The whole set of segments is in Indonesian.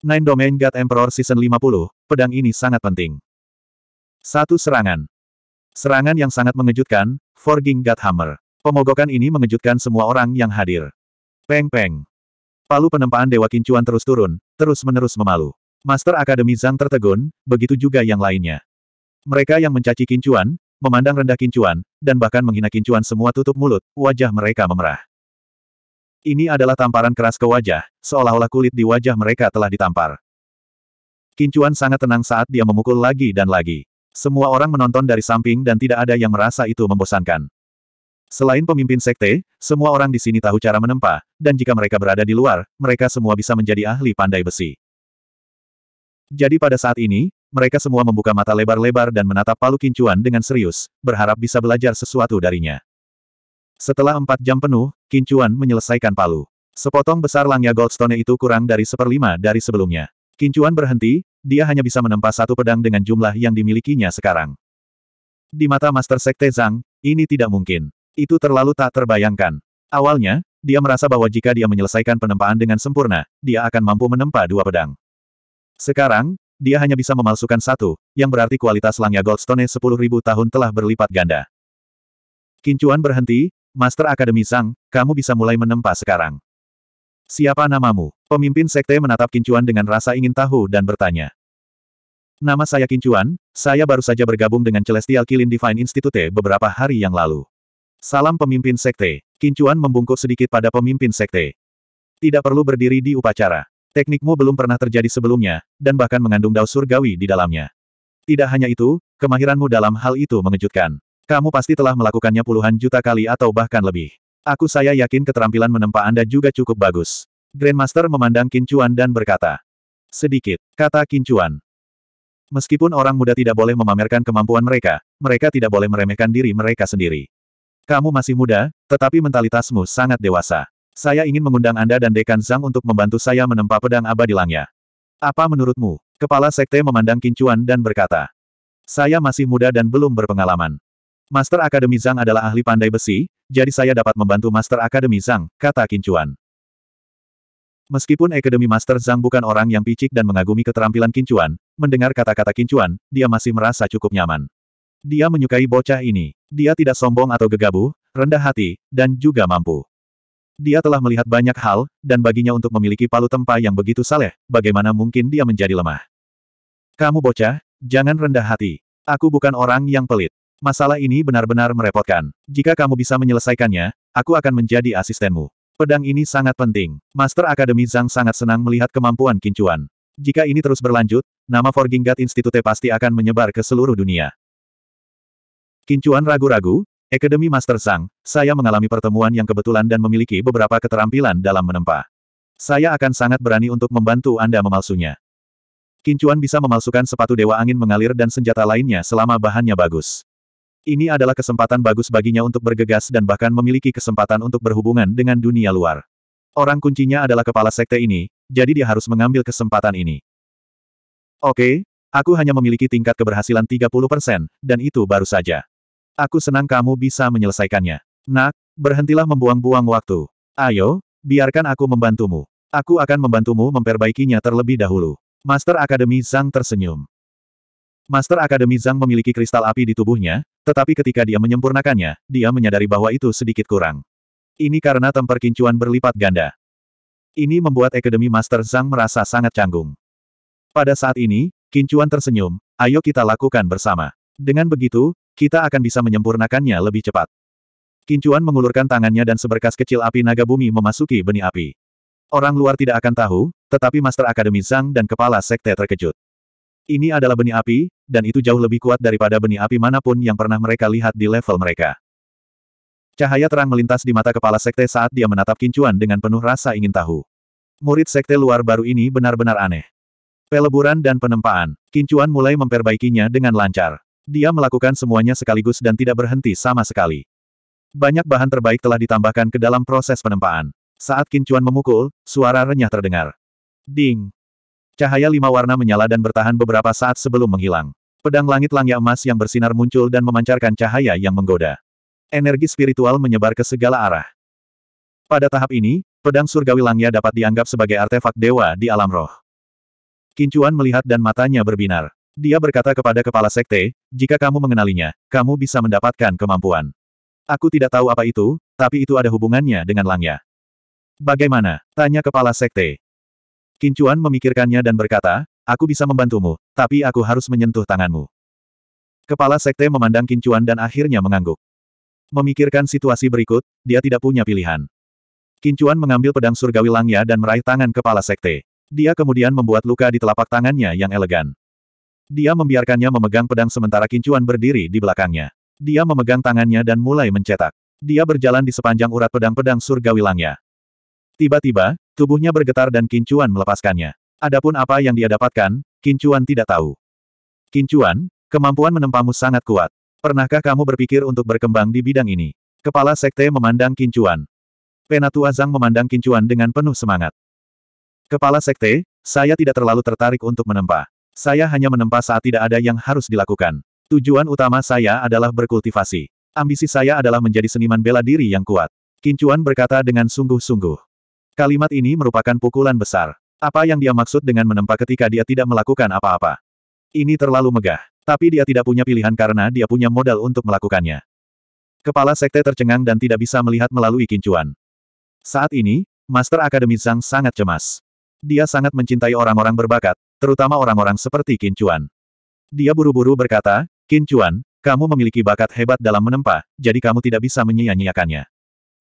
Nine Domain God Emperor Season 50, pedang ini sangat penting. Satu serangan. Serangan yang sangat mengejutkan, Forging God Hammer. Pemogokan ini mengejutkan semua orang yang hadir. Peng-peng. Palu penempaan Dewa Kincuan terus turun, terus-menerus memalu. Master Akademi Zhang tertegun, begitu juga yang lainnya. Mereka yang mencaci Kincuan, memandang rendah Kincuan, dan bahkan menghina Kincuan semua tutup mulut, wajah mereka memerah. Ini adalah tamparan keras ke wajah, seolah-olah kulit di wajah mereka telah ditampar. Kincuan sangat tenang saat dia memukul lagi dan lagi. Semua orang menonton dari samping dan tidak ada yang merasa itu membosankan. Selain pemimpin sekte, semua orang di sini tahu cara menempa, dan jika mereka berada di luar, mereka semua bisa menjadi ahli pandai besi. Jadi pada saat ini, mereka semua membuka mata lebar-lebar dan menatap palu kincuan dengan serius, berharap bisa belajar sesuatu darinya. Setelah empat jam penuh, Kincuan menyelesaikan palu. Sepotong besar langnya Goldstone itu kurang dari seperlima dari sebelumnya. Kincuan berhenti, dia hanya bisa menempa satu pedang dengan jumlah yang dimilikinya sekarang. Di mata Master Sekte Zhang, ini tidak mungkin. Itu terlalu tak terbayangkan. Awalnya, dia merasa bahwa jika dia menyelesaikan penempaan dengan sempurna, dia akan mampu menempa dua pedang. Sekarang, dia hanya bisa memalsukan satu, yang berarti kualitas langnya Goldstone 10.000 tahun telah berlipat ganda. Kincuan berhenti, Master Akademi Sang, kamu bisa mulai menempa sekarang. Siapa namamu? Pemimpin sekte menatap Kincuan dengan rasa ingin tahu dan bertanya. Nama saya Kincuan, saya baru saja bergabung dengan Celestial Kilin Divine Institute beberapa hari yang lalu. Salam pemimpin sekte. Kincuan membungkuk sedikit pada pemimpin sekte. Tidak perlu berdiri di upacara. Teknikmu belum pernah terjadi sebelumnya, dan bahkan mengandung dao surgawi di dalamnya. Tidak hanya itu, kemahiranmu dalam hal itu mengejutkan. Kamu pasti telah melakukannya puluhan juta kali atau bahkan lebih. Aku saya yakin keterampilan menempa Anda juga cukup bagus. Grandmaster memandang Kincuan dan berkata. Sedikit, kata Kincuan. Meskipun orang muda tidak boleh memamerkan kemampuan mereka, mereka tidak boleh meremehkan diri mereka sendiri. Kamu masih muda, tetapi mentalitasmu sangat dewasa. Saya ingin mengundang Anda dan Dekan Zhang untuk membantu saya menempa pedang abadi langnya. Apa menurutmu? Kepala Sekte memandang Kincuan dan berkata. Saya masih muda dan belum berpengalaman. Master Akademi Zhang adalah ahli pandai besi, jadi saya dapat membantu Master Akademi Zhang, kata Kincuan. Meskipun Akademi Master Zhang bukan orang yang picik dan mengagumi keterampilan Kincuan, mendengar kata-kata Kincuan, dia masih merasa cukup nyaman. Dia menyukai bocah ini. Dia tidak sombong atau gegabah, rendah hati, dan juga mampu. Dia telah melihat banyak hal, dan baginya untuk memiliki palu tempa yang begitu saleh, bagaimana mungkin dia menjadi lemah. Kamu bocah, jangan rendah hati. Aku bukan orang yang pelit. Masalah ini benar-benar merepotkan. Jika kamu bisa menyelesaikannya, aku akan menjadi asistenmu. Pedang ini sangat penting. Master Akademi Zhang sangat senang melihat kemampuan kincuan. Jika ini terus berlanjut, nama Forging Gate Institute pasti akan menyebar ke seluruh dunia. Kincuan ragu-ragu, Akademi Master Zhang, saya mengalami pertemuan yang kebetulan dan memiliki beberapa keterampilan dalam menempa. Saya akan sangat berani untuk membantu Anda memalsunya. Kincuan bisa memalsukan sepatu Dewa Angin mengalir dan senjata lainnya selama bahannya bagus. Ini adalah kesempatan bagus baginya untuk bergegas dan bahkan memiliki kesempatan untuk berhubungan dengan dunia luar. Orang kuncinya adalah kepala sekte ini, jadi dia harus mengambil kesempatan ini. Oke, aku hanya memiliki tingkat keberhasilan 30%, dan itu baru saja. Aku senang kamu bisa menyelesaikannya. Nak, berhentilah membuang-buang waktu. Ayo, biarkan aku membantumu. Aku akan membantumu memperbaikinya terlebih dahulu. Master Akademi Zhang tersenyum. Master Akademi Zhang memiliki kristal api di tubuhnya, tetapi ketika dia menyempurnakannya, dia menyadari bahwa itu sedikit kurang. Ini karena temper kincuan berlipat ganda. Ini membuat Akademi Master Zhang merasa sangat canggung. Pada saat ini, kincuan tersenyum, ayo kita lakukan bersama. Dengan begitu, kita akan bisa menyempurnakannya lebih cepat. Kincuan mengulurkan tangannya dan seberkas kecil api naga bumi memasuki benih api. Orang luar tidak akan tahu, tetapi Master Akademi Zhang dan Kepala Sekte terkejut. Ini adalah benih api, dan itu jauh lebih kuat daripada benih api manapun yang pernah mereka lihat di level mereka. Cahaya terang melintas di mata kepala sekte saat dia menatap kincuan dengan penuh rasa ingin tahu. Murid sekte luar baru ini benar-benar aneh. Peleburan dan penempaan, kincuan mulai memperbaikinya dengan lancar. Dia melakukan semuanya sekaligus dan tidak berhenti sama sekali. Banyak bahan terbaik telah ditambahkan ke dalam proses penempaan. Saat kincuan memukul, suara renyah terdengar. Ding! Cahaya lima warna menyala dan bertahan beberapa saat sebelum menghilang. Pedang langit langnya emas yang bersinar muncul dan memancarkan cahaya yang menggoda. Energi spiritual menyebar ke segala arah. Pada tahap ini, pedang surgawi langnya dapat dianggap sebagai artefak dewa di alam roh. Kincuan melihat dan matanya berbinar. Dia berkata kepada kepala sekte, jika kamu mengenalinya, kamu bisa mendapatkan kemampuan. Aku tidak tahu apa itu, tapi itu ada hubungannya dengan langnya. Bagaimana? Tanya kepala sekte. Kincuan memikirkannya dan berkata, aku bisa membantumu, tapi aku harus menyentuh tanganmu. Kepala sekte memandang Kincuan dan akhirnya mengangguk. Memikirkan situasi berikut, dia tidak punya pilihan. Kincuan mengambil pedang surgawi langnya dan meraih tangan kepala sekte. Dia kemudian membuat luka di telapak tangannya yang elegan. Dia membiarkannya memegang pedang sementara Kincuan berdiri di belakangnya. Dia memegang tangannya dan mulai mencetak. Dia berjalan di sepanjang urat pedang-pedang surgawi langnya. Tiba-tiba, tubuhnya bergetar dan Kincuan melepaskannya. Adapun apa yang dia dapatkan, Kincuan tidak tahu. Kincuan, kemampuan menempamu sangat kuat. Pernahkah kamu berpikir untuk berkembang di bidang ini? Kepala Sekte memandang Kincuan. Penatua Zhang memandang Kincuan dengan penuh semangat. Kepala Sekte, saya tidak terlalu tertarik untuk menempa. Saya hanya menempa saat tidak ada yang harus dilakukan. Tujuan utama saya adalah berkultivasi. Ambisi saya adalah menjadi seniman bela diri yang kuat. Kincuan berkata dengan sungguh-sungguh. Kalimat ini merupakan pukulan besar. Apa yang dia maksud dengan menempa ketika dia tidak melakukan apa-apa? Ini terlalu megah. Tapi dia tidak punya pilihan karena dia punya modal untuk melakukannya. Kepala sekte tercengang dan tidak bisa melihat melalui kincuan. Saat ini, Master Akademi Zhang sangat cemas. Dia sangat mencintai orang-orang berbakat, terutama orang-orang seperti Kincuan. Dia buru-buru berkata, Kincuan, kamu memiliki bakat hebat dalam menempa, jadi kamu tidak bisa menyia-nyiakannya.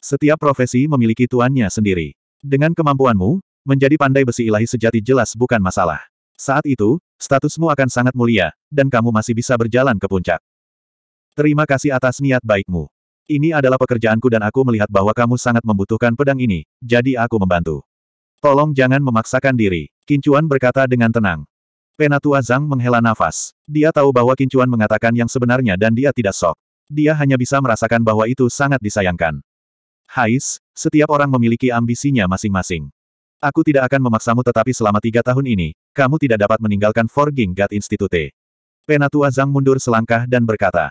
Setiap profesi memiliki tuannya sendiri. Dengan kemampuanmu, menjadi pandai besi ilahi sejati jelas bukan masalah. Saat itu, statusmu akan sangat mulia, dan kamu masih bisa berjalan ke puncak. Terima kasih atas niat baikmu. Ini adalah pekerjaanku dan aku melihat bahwa kamu sangat membutuhkan pedang ini, jadi aku membantu. Tolong jangan memaksakan diri, Kincuan berkata dengan tenang. Penatua Zhang menghela nafas. Dia tahu bahwa Kincuan mengatakan yang sebenarnya dan dia tidak sok. Dia hanya bisa merasakan bahwa itu sangat disayangkan. Hais, setiap orang memiliki ambisinya masing-masing. Aku tidak akan memaksamu tetapi selama tiga tahun ini, kamu tidak dapat meninggalkan Forging God Institute. Penatua Zhang mundur selangkah dan berkata.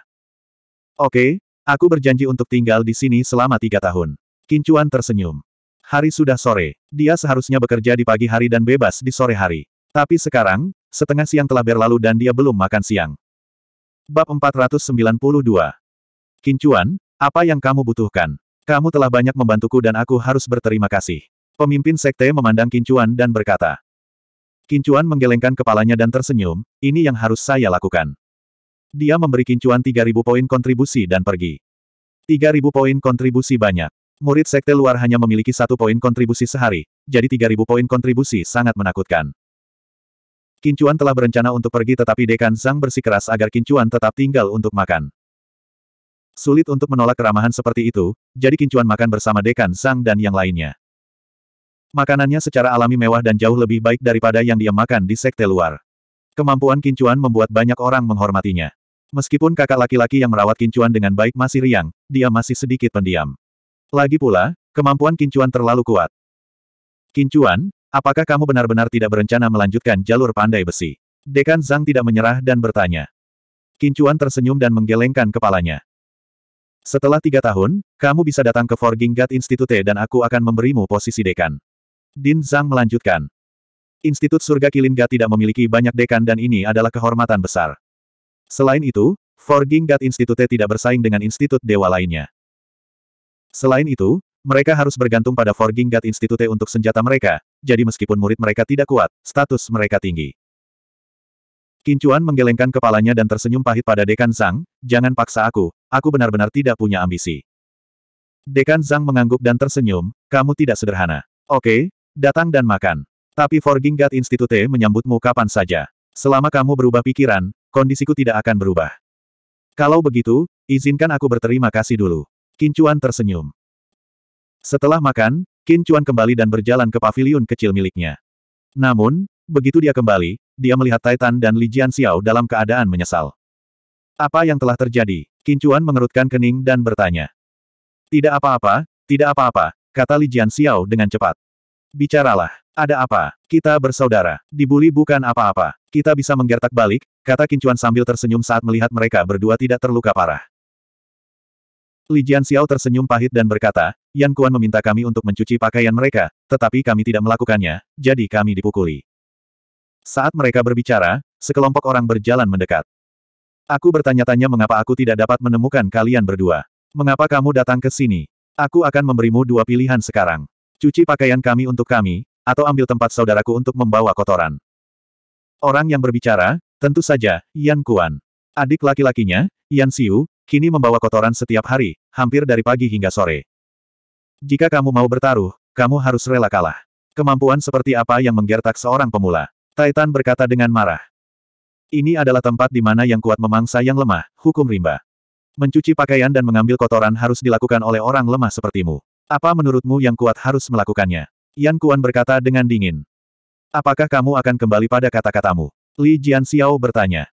Oke, okay, aku berjanji untuk tinggal di sini selama tiga tahun. Kincuan tersenyum. Hari sudah sore. Dia seharusnya bekerja di pagi hari dan bebas di sore hari. Tapi sekarang, setengah siang telah berlalu dan dia belum makan siang. Bab 492 Kincuan, apa yang kamu butuhkan? Kamu telah banyak membantuku dan aku harus berterima kasih. Pemimpin sekte memandang Kincuan dan berkata. Kincuan menggelengkan kepalanya dan tersenyum, ini yang harus saya lakukan. Dia memberi Kincuan 3.000 poin kontribusi dan pergi. 3.000 poin kontribusi banyak. Murid sekte luar hanya memiliki satu poin kontribusi sehari, jadi 3.000 poin kontribusi sangat menakutkan. Kincuan telah berencana untuk pergi tetapi Dekan Zhang bersikeras agar Kincuan tetap tinggal untuk makan. Sulit untuk menolak keramahan seperti itu, jadi Kincuan makan bersama Dekan Sang dan yang lainnya. Makanannya secara alami mewah dan jauh lebih baik daripada yang dia makan di sekte luar. Kemampuan Kincuan membuat banyak orang menghormatinya. Meskipun kakak laki-laki yang merawat Kincuan dengan baik masih riang, dia masih sedikit pendiam. Lagi pula, kemampuan Kincuan terlalu kuat. Kincuan, apakah kamu benar-benar tidak berencana melanjutkan jalur pandai besi? Dekan Zhang tidak menyerah dan bertanya. Kincuan tersenyum dan menggelengkan kepalanya. Setelah tiga tahun, kamu bisa datang ke Forging God Institute dan aku akan memberimu posisi dekan. Din Zhang melanjutkan. Institut Surga Kilin God tidak memiliki banyak dekan dan ini adalah kehormatan besar. Selain itu, Forging God Institute tidak bersaing dengan institut dewa lainnya. Selain itu, mereka harus bergantung pada Forging God Institute untuk senjata mereka, jadi meskipun murid mereka tidak kuat, status mereka tinggi. Kincuan menggelengkan kepalanya dan tersenyum pahit pada Dekan Zhang, jangan paksa aku, aku benar-benar tidak punya ambisi. Dekan Zhang mengangguk dan tersenyum, kamu tidak sederhana. Oke, datang dan makan. Tapi Forging God Institute menyambutmu kapan saja. Selama kamu berubah pikiran, kondisiku tidak akan berubah. Kalau begitu, izinkan aku berterima kasih dulu. Kincuan tersenyum. Setelah makan, Kincuan kembali dan berjalan ke pavilion kecil miliknya. Namun, Begitu dia kembali, dia melihat Titan dan Li Xiao dalam keadaan menyesal. Apa yang telah terjadi? Kincuan mengerutkan kening dan bertanya. Tidak apa-apa, tidak apa-apa, kata Li Xiao dengan cepat. Bicaralah, ada apa? Kita bersaudara, dibuli bukan apa-apa. Kita bisa menggertak balik, kata Kincuan sambil tersenyum saat melihat mereka berdua tidak terluka parah. Li Xiao tersenyum pahit dan berkata, Yan Kuan meminta kami untuk mencuci pakaian mereka, tetapi kami tidak melakukannya, jadi kami dipukuli. Saat mereka berbicara, sekelompok orang berjalan mendekat. Aku bertanya-tanya mengapa aku tidak dapat menemukan kalian berdua. Mengapa kamu datang ke sini? Aku akan memberimu dua pilihan sekarang. Cuci pakaian kami untuk kami, atau ambil tempat saudaraku untuk membawa kotoran. Orang yang berbicara, tentu saja, Yan Kuan. Adik laki-lakinya, Yan Siu, kini membawa kotoran setiap hari, hampir dari pagi hingga sore. Jika kamu mau bertaruh, kamu harus rela kalah. Kemampuan seperti apa yang menggertak seorang pemula? Titan berkata dengan marah. Ini adalah tempat di mana yang kuat memangsa yang lemah, hukum rimba. Mencuci pakaian dan mengambil kotoran harus dilakukan oleh orang lemah sepertimu. Apa menurutmu yang kuat harus melakukannya? Yan Kuan berkata dengan dingin. Apakah kamu akan kembali pada kata-katamu? Li Jian Xiao bertanya.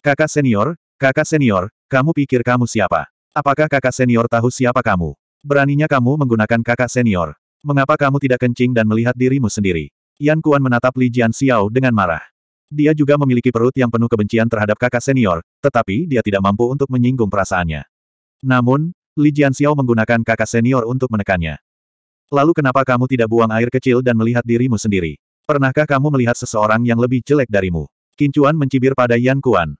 Kakak senior, kakak senior, kamu pikir kamu siapa? Apakah kakak senior tahu siapa kamu? Beraninya kamu menggunakan kakak senior. Mengapa kamu tidak kencing dan melihat dirimu sendiri? Yan Kuan menatap Li Jian Xiao dengan marah. Dia juga memiliki perut yang penuh kebencian terhadap kakak senior, tetapi dia tidak mampu untuk menyinggung perasaannya. Namun, Li Jian Xiao menggunakan kakak senior untuk menekannya. Lalu kenapa kamu tidak buang air kecil dan melihat dirimu sendiri? Pernahkah kamu melihat seseorang yang lebih jelek darimu? Kincuan mencibir pada Yan Kuan.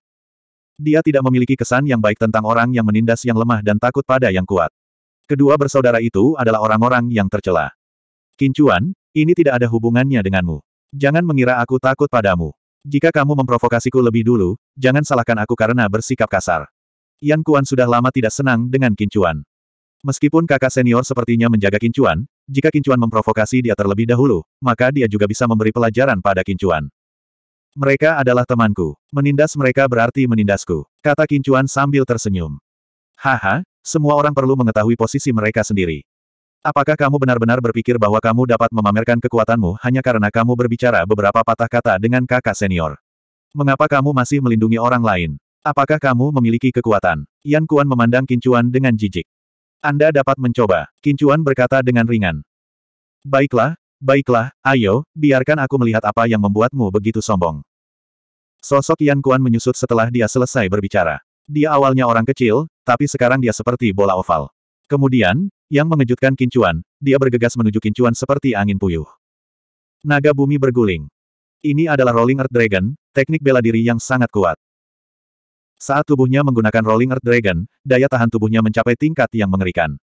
Dia tidak memiliki kesan yang baik tentang orang yang menindas yang lemah dan takut pada yang kuat. Kedua bersaudara itu adalah orang-orang yang tercela. Kincuan, ini tidak ada hubungannya denganmu. Jangan mengira aku takut padamu. Jika kamu memprovokasiku lebih dulu, jangan salahkan aku karena bersikap kasar. Yan Kuan sudah lama tidak senang dengan kincuan. Meskipun kakak senior sepertinya menjaga kincuan, jika kincuan memprovokasi dia terlebih dahulu, maka dia juga bisa memberi pelajaran pada kincuan. Mereka adalah temanku. Menindas mereka berarti menindasku, kata kincuan sambil tersenyum. Haha, semua orang perlu mengetahui posisi mereka sendiri. Apakah kamu benar-benar berpikir bahwa kamu dapat memamerkan kekuatanmu hanya karena kamu berbicara beberapa patah kata dengan kakak senior? Mengapa kamu masih melindungi orang lain? Apakah kamu memiliki kekuatan? Yan Kuan memandang Kincuan dengan jijik. Anda dapat mencoba, Kincuan berkata dengan ringan. Baiklah, baiklah, ayo, biarkan aku melihat apa yang membuatmu begitu sombong. Sosok Yan Kuan menyusut setelah dia selesai berbicara. Dia awalnya orang kecil, tapi sekarang dia seperti bola oval. Kemudian, yang mengejutkan Kincuan, dia bergegas menuju Kincuan seperti angin puyuh. Naga bumi berguling. Ini adalah Rolling Earth Dragon, teknik bela diri yang sangat kuat. Saat tubuhnya menggunakan Rolling Earth Dragon, daya tahan tubuhnya mencapai tingkat yang mengerikan.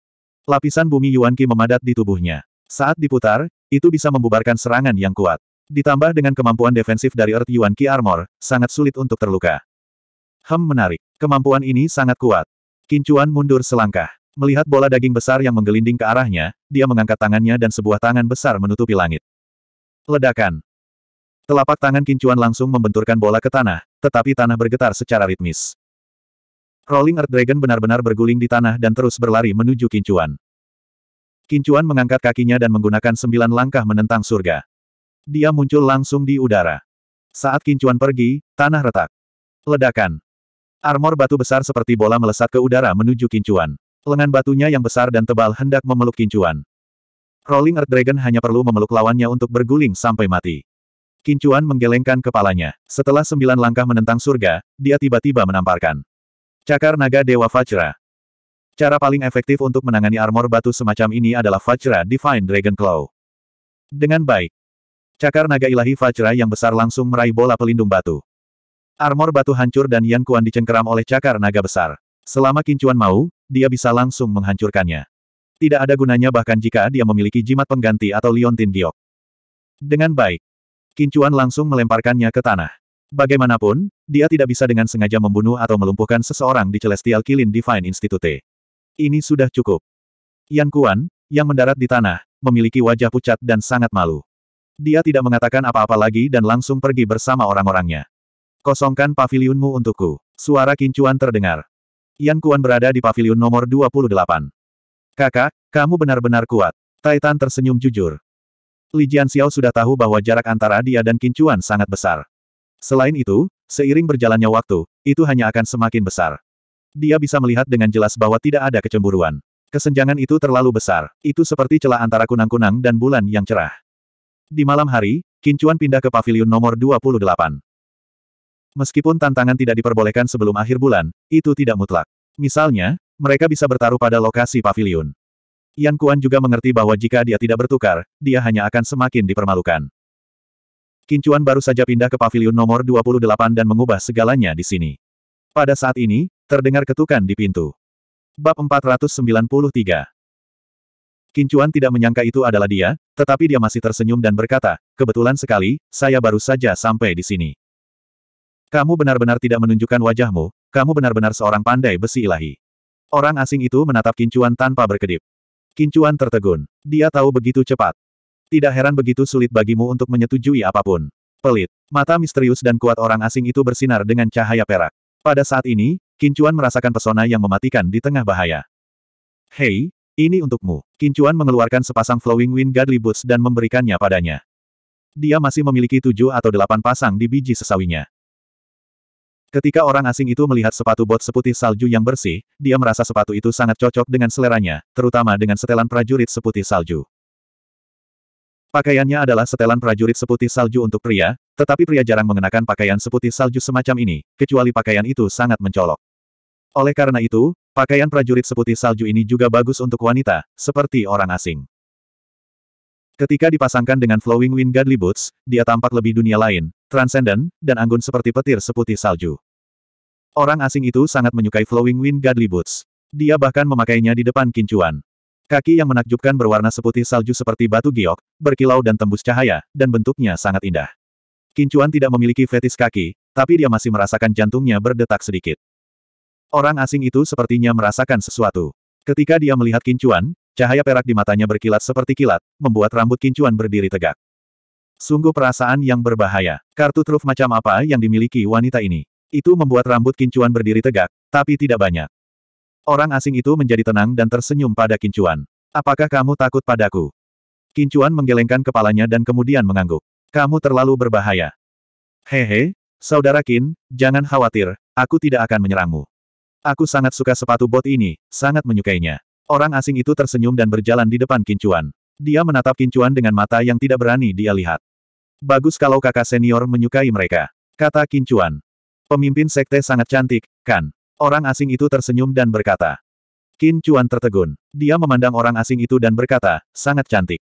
Lapisan bumi Yuanqi memadat di tubuhnya. Saat diputar, itu bisa membubarkan serangan yang kuat. Ditambah dengan kemampuan defensif dari Earth Yuanqi Armor, sangat sulit untuk terluka. Hem menarik. Kemampuan ini sangat kuat. Kincuan mundur selangkah. Melihat bola daging besar yang menggelinding ke arahnya, dia mengangkat tangannya dan sebuah tangan besar menutupi langit. Ledakan. Telapak tangan Kincuan langsung membenturkan bola ke tanah, tetapi tanah bergetar secara ritmis. Rolling Earth Dragon benar-benar berguling di tanah dan terus berlari menuju Kincuan. Kincuan mengangkat kakinya dan menggunakan sembilan langkah menentang surga. Dia muncul langsung di udara. Saat Kincuan pergi, tanah retak. Ledakan. Armor batu besar seperti bola melesat ke udara menuju Kincuan. Lengan batunya yang besar dan tebal hendak memeluk Kincuan. Rolling Earth Dragon hanya perlu memeluk lawannya untuk berguling sampai mati. Kincuan menggelengkan kepalanya. Setelah sembilan langkah menentang surga, dia tiba-tiba menamparkan. Cakar naga Dewa Vajra. Cara paling efektif untuk menangani armor batu semacam ini adalah Vajra Divine Dragon Claw. Dengan baik. Cakar naga ilahi Vajra yang besar langsung meraih bola pelindung batu. Armor batu hancur dan Yan Kuan dicengkeram oleh cakar naga besar. Selama Kincuan mau, dia bisa langsung menghancurkannya. Tidak ada gunanya bahkan jika dia memiliki jimat pengganti atau liontin giok. Dengan baik, Kincuan langsung melemparkannya ke tanah. Bagaimanapun, dia tidak bisa dengan sengaja membunuh atau melumpuhkan seseorang di Celestial Kilin Divine Institute. Ini sudah cukup. Yan Kuan, yang mendarat di tanah, memiliki wajah pucat dan sangat malu. Dia tidak mengatakan apa-apa lagi dan langsung pergi bersama orang-orangnya. Kosongkan pavilionmu untukku. Suara kincuan terdengar. Yan Kuan berada di pavilion nomor 28. Kakak, kamu benar-benar kuat. Taitan tersenyum jujur. Li Xiao sudah tahu bahwa jarak antara dia dan Qin Chuan sangat besar. Selain itu, seiring berjalannya waktu, itu hanya akan semakin besar. Dia bisa melihat dengan jelas bahwa tidak ada kecemburuan. Kesenjangan itu terlalu besar. Itu seperti celah antara kunang-kunang dan bulan yang cerah. Di malam hari, Qin Chuan pindah ke pavilion nomor 28. Meskipun tantangan tidak diperbolehkan sebelum akhir bulan, itu tidak mutlak. Misalnya, mereka bisa bertaruh pada lokasi pavilion. Yan Kuan juga mengerti bahwa jika dia tidak bertukar, dia hanya akan semakin dipermalukan. Kincuan baru saja pindah ke pavilion nomor 28 dan mengubah segalanya di sini. Pada saat ini, terdengar ketukan di pintu. Bab 493 Kincuan tidak menyangka itu adalah dia, tetapi dia masih tersenyum dan berkata, kebetulan sekali, saya baru saja sampai di sini. Kamu benar-benar tidak menunjukkan wajahmu, kamu benar-benar seorang pandai besi ilahi. Orang asing itu menatap Kincuan tanpa berkedip. Kincuan tertegun. Dia tahu begitu cepat. Tidak heran begitu sulit bagimu untuk menyetujui apapun. Pelit. Mata misterius dan kuat orang asing itu bersinar dengan cahaya perak. Pada saat ini, Kincuan merasakan pesona yang mematikan di tengah bahaya. Hei, ini untukmu. Kincuan mengeluarkan sepasang flowing wind godly boots dan memberikannya padanya. Dia masih memiliki tujuh atau delapan pasang di biji sesawinya. Ketika orang asing itu melihat sepatu bot seputih salju yang bersih, dia merasa sepatu itu sangat cocok dengan seleranya, terutama dengan setelan prajurit seputih salju. Pakaiannya adalah setelan prajurit seputih salju untuk pria, tetapi pria jarang mengenakan pakaian seputih salju semacam ini, kecuali pakaian itu sangat mencolok. Oleh karena itu, pakaian prajurit seputih salju ini juga bagus untuk wanita, seperti orang asing. Ketika dipasangkan dengan Flowing Wind Godly Boots, dia tampak lebih dunia lain, transenden, dan anggun seperti petir seputih salju. Orang asing itu sangat menyukai Flowing Wind Godly Boots. Dia bahkan memakainya di depan kincuan. Kaki yang menakjubkan berwarna seputih salju seperti batu giok, berkilau dan tembus cahaya, dan bentuknya sangat indah. Kincuan tidak memiliki fetis kaki, tapi dia masih merasakan jantungnya berdetak sedikit. Orang asing itu sepertinya merasakan sesuatu. Ketika dia melihat Kincuan, cahaya perak di matanya berkilat seperti kilat, membuat rambut Kincuan berdiri tegak. Sungguh perasaan yang berbahaya. Kartu truf macam apa yang dimiliki wanita ini? Itu membuat rambut Kincuan berdiri tegak, tapi tidak banyak. Orang asing itu menjadi tenang dan tersenyum pada Kincuan. Apakah kamu takut padaku? Kincuan menggelengkan kepalanya dan kemudian mengangguk. Kamu terlalu berbahaya. Hehe, saudara Kin, jangan khawatir, aku tidak akan menyerangmu. Aku sangat suka sepatu bot ini, sangat menyukainya. Orang asing itu tersenyum dan berjalan di depan Kincuan. Dia menatap Kincuan dengan mata yang tidak berani dia lihat. Bagus kalau kakak senior menyukai mereka. Kata Kincuan. Pemimpin sekte sangat cantik, kan? Orang asing itu tersenyum dan berkata. Qin Chuan tertegun. Dia memandang orang asing itu dan berkata, sangat cantik.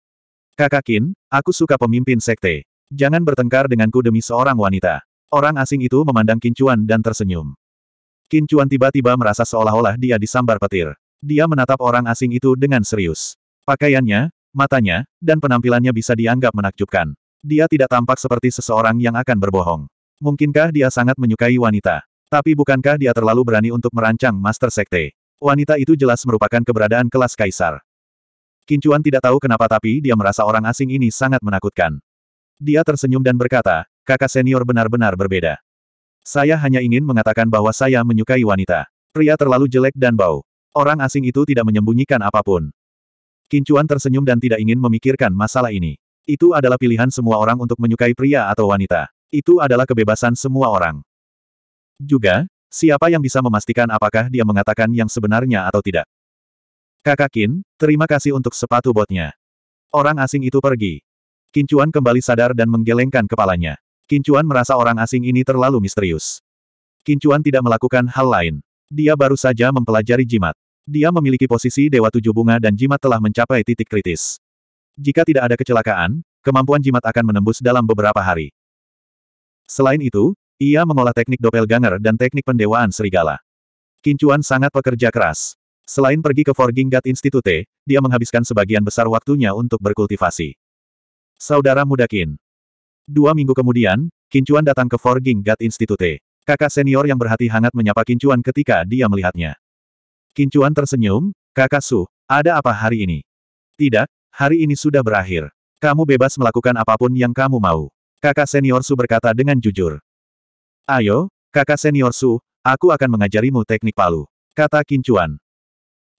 Kakak Kin, aku suka pemimpin sekte. Jangan bertengkar denganku demi seorang wanita. Orang asing itu memandang Qin Chuan dan tersenyum. Qin Chuan tiba-tiba merasa seolah-olah dia disambar petir. Dia menatap orang asing itu dengan serius. Pakaiannya, matanya, dan penampilannya bisa dianggap menakjubkan. Dia tidak tampak seperti seseorang yang akan berbohong. Mungkinkah dia sangat menyukai wanita? Tapi bukankah dia terlalu berani untuk merancang Master Sekte? Wanita itu jelas merupakan keberadaan kelas kaisar. Kincuan tidak tahu kenapa tapi dia merasa orang asing ini sangat menakutkan. Dia tersenyum dan berkata, kakak senior benar-benar berbeda. Saya hanya ingin mengatakan bahwa saya menyukai wanita. Pria terlalu jelek dan bau. Orang asing itu tidak menyembunyikan apapun. Kincuan tersenyum dan tidak ingin memikirkan masalah ini. Itu adalah pilihan semua orang untuk menyukai pria atau wanita. Itu adalah kebebasan semua orang. Juga, siapa yang bisa memastikan apakah dia mengatakan yang sebenarnya atau tidak? Kakak Kin, terima kasih untuk sepatu botnya. Orang asing itu pergi. Kincuan kembali sadar dan menggelengkan kepalanya. Kincuan merasa orang asing ini terlalu misterius. Kincuan tidak melakukan hal lain. Dia baru saja mempelajari jimat. Dia memiliki posisi Dewa Tujuh Bunga dan jimat telah mencapai titik kritis. Jika tidak ada kecelakaan, kemampuan jimat akan menembus dalam beberapa hari. Selain itu, ia mengolah teknik doppelganger dan teknik pendewaan serigala. Kincuan sangat pekerja keras. Selain pergi ke Forging God Institute, dia menghabiskan sebagian besar waktunya untuk berkultivasi. Saudara muda Kin. Dua minggu kemudian, Kincuan datang ke Forging God Institute. Kakak senior yang berhati hangat menyapa Kincuan ketika dia melihatnya. Kincuan tersenyum, Kakak Su, ada apa hari ini? Tidak, Hari ini sudah berakhir. Kamu bebas melakukan apapun yang kamu mau. Kakak senior Su berkata dengan jujur. Ayo, kakak senior Su, aku akan mengajarimu teknik palu. Kata Kincuan.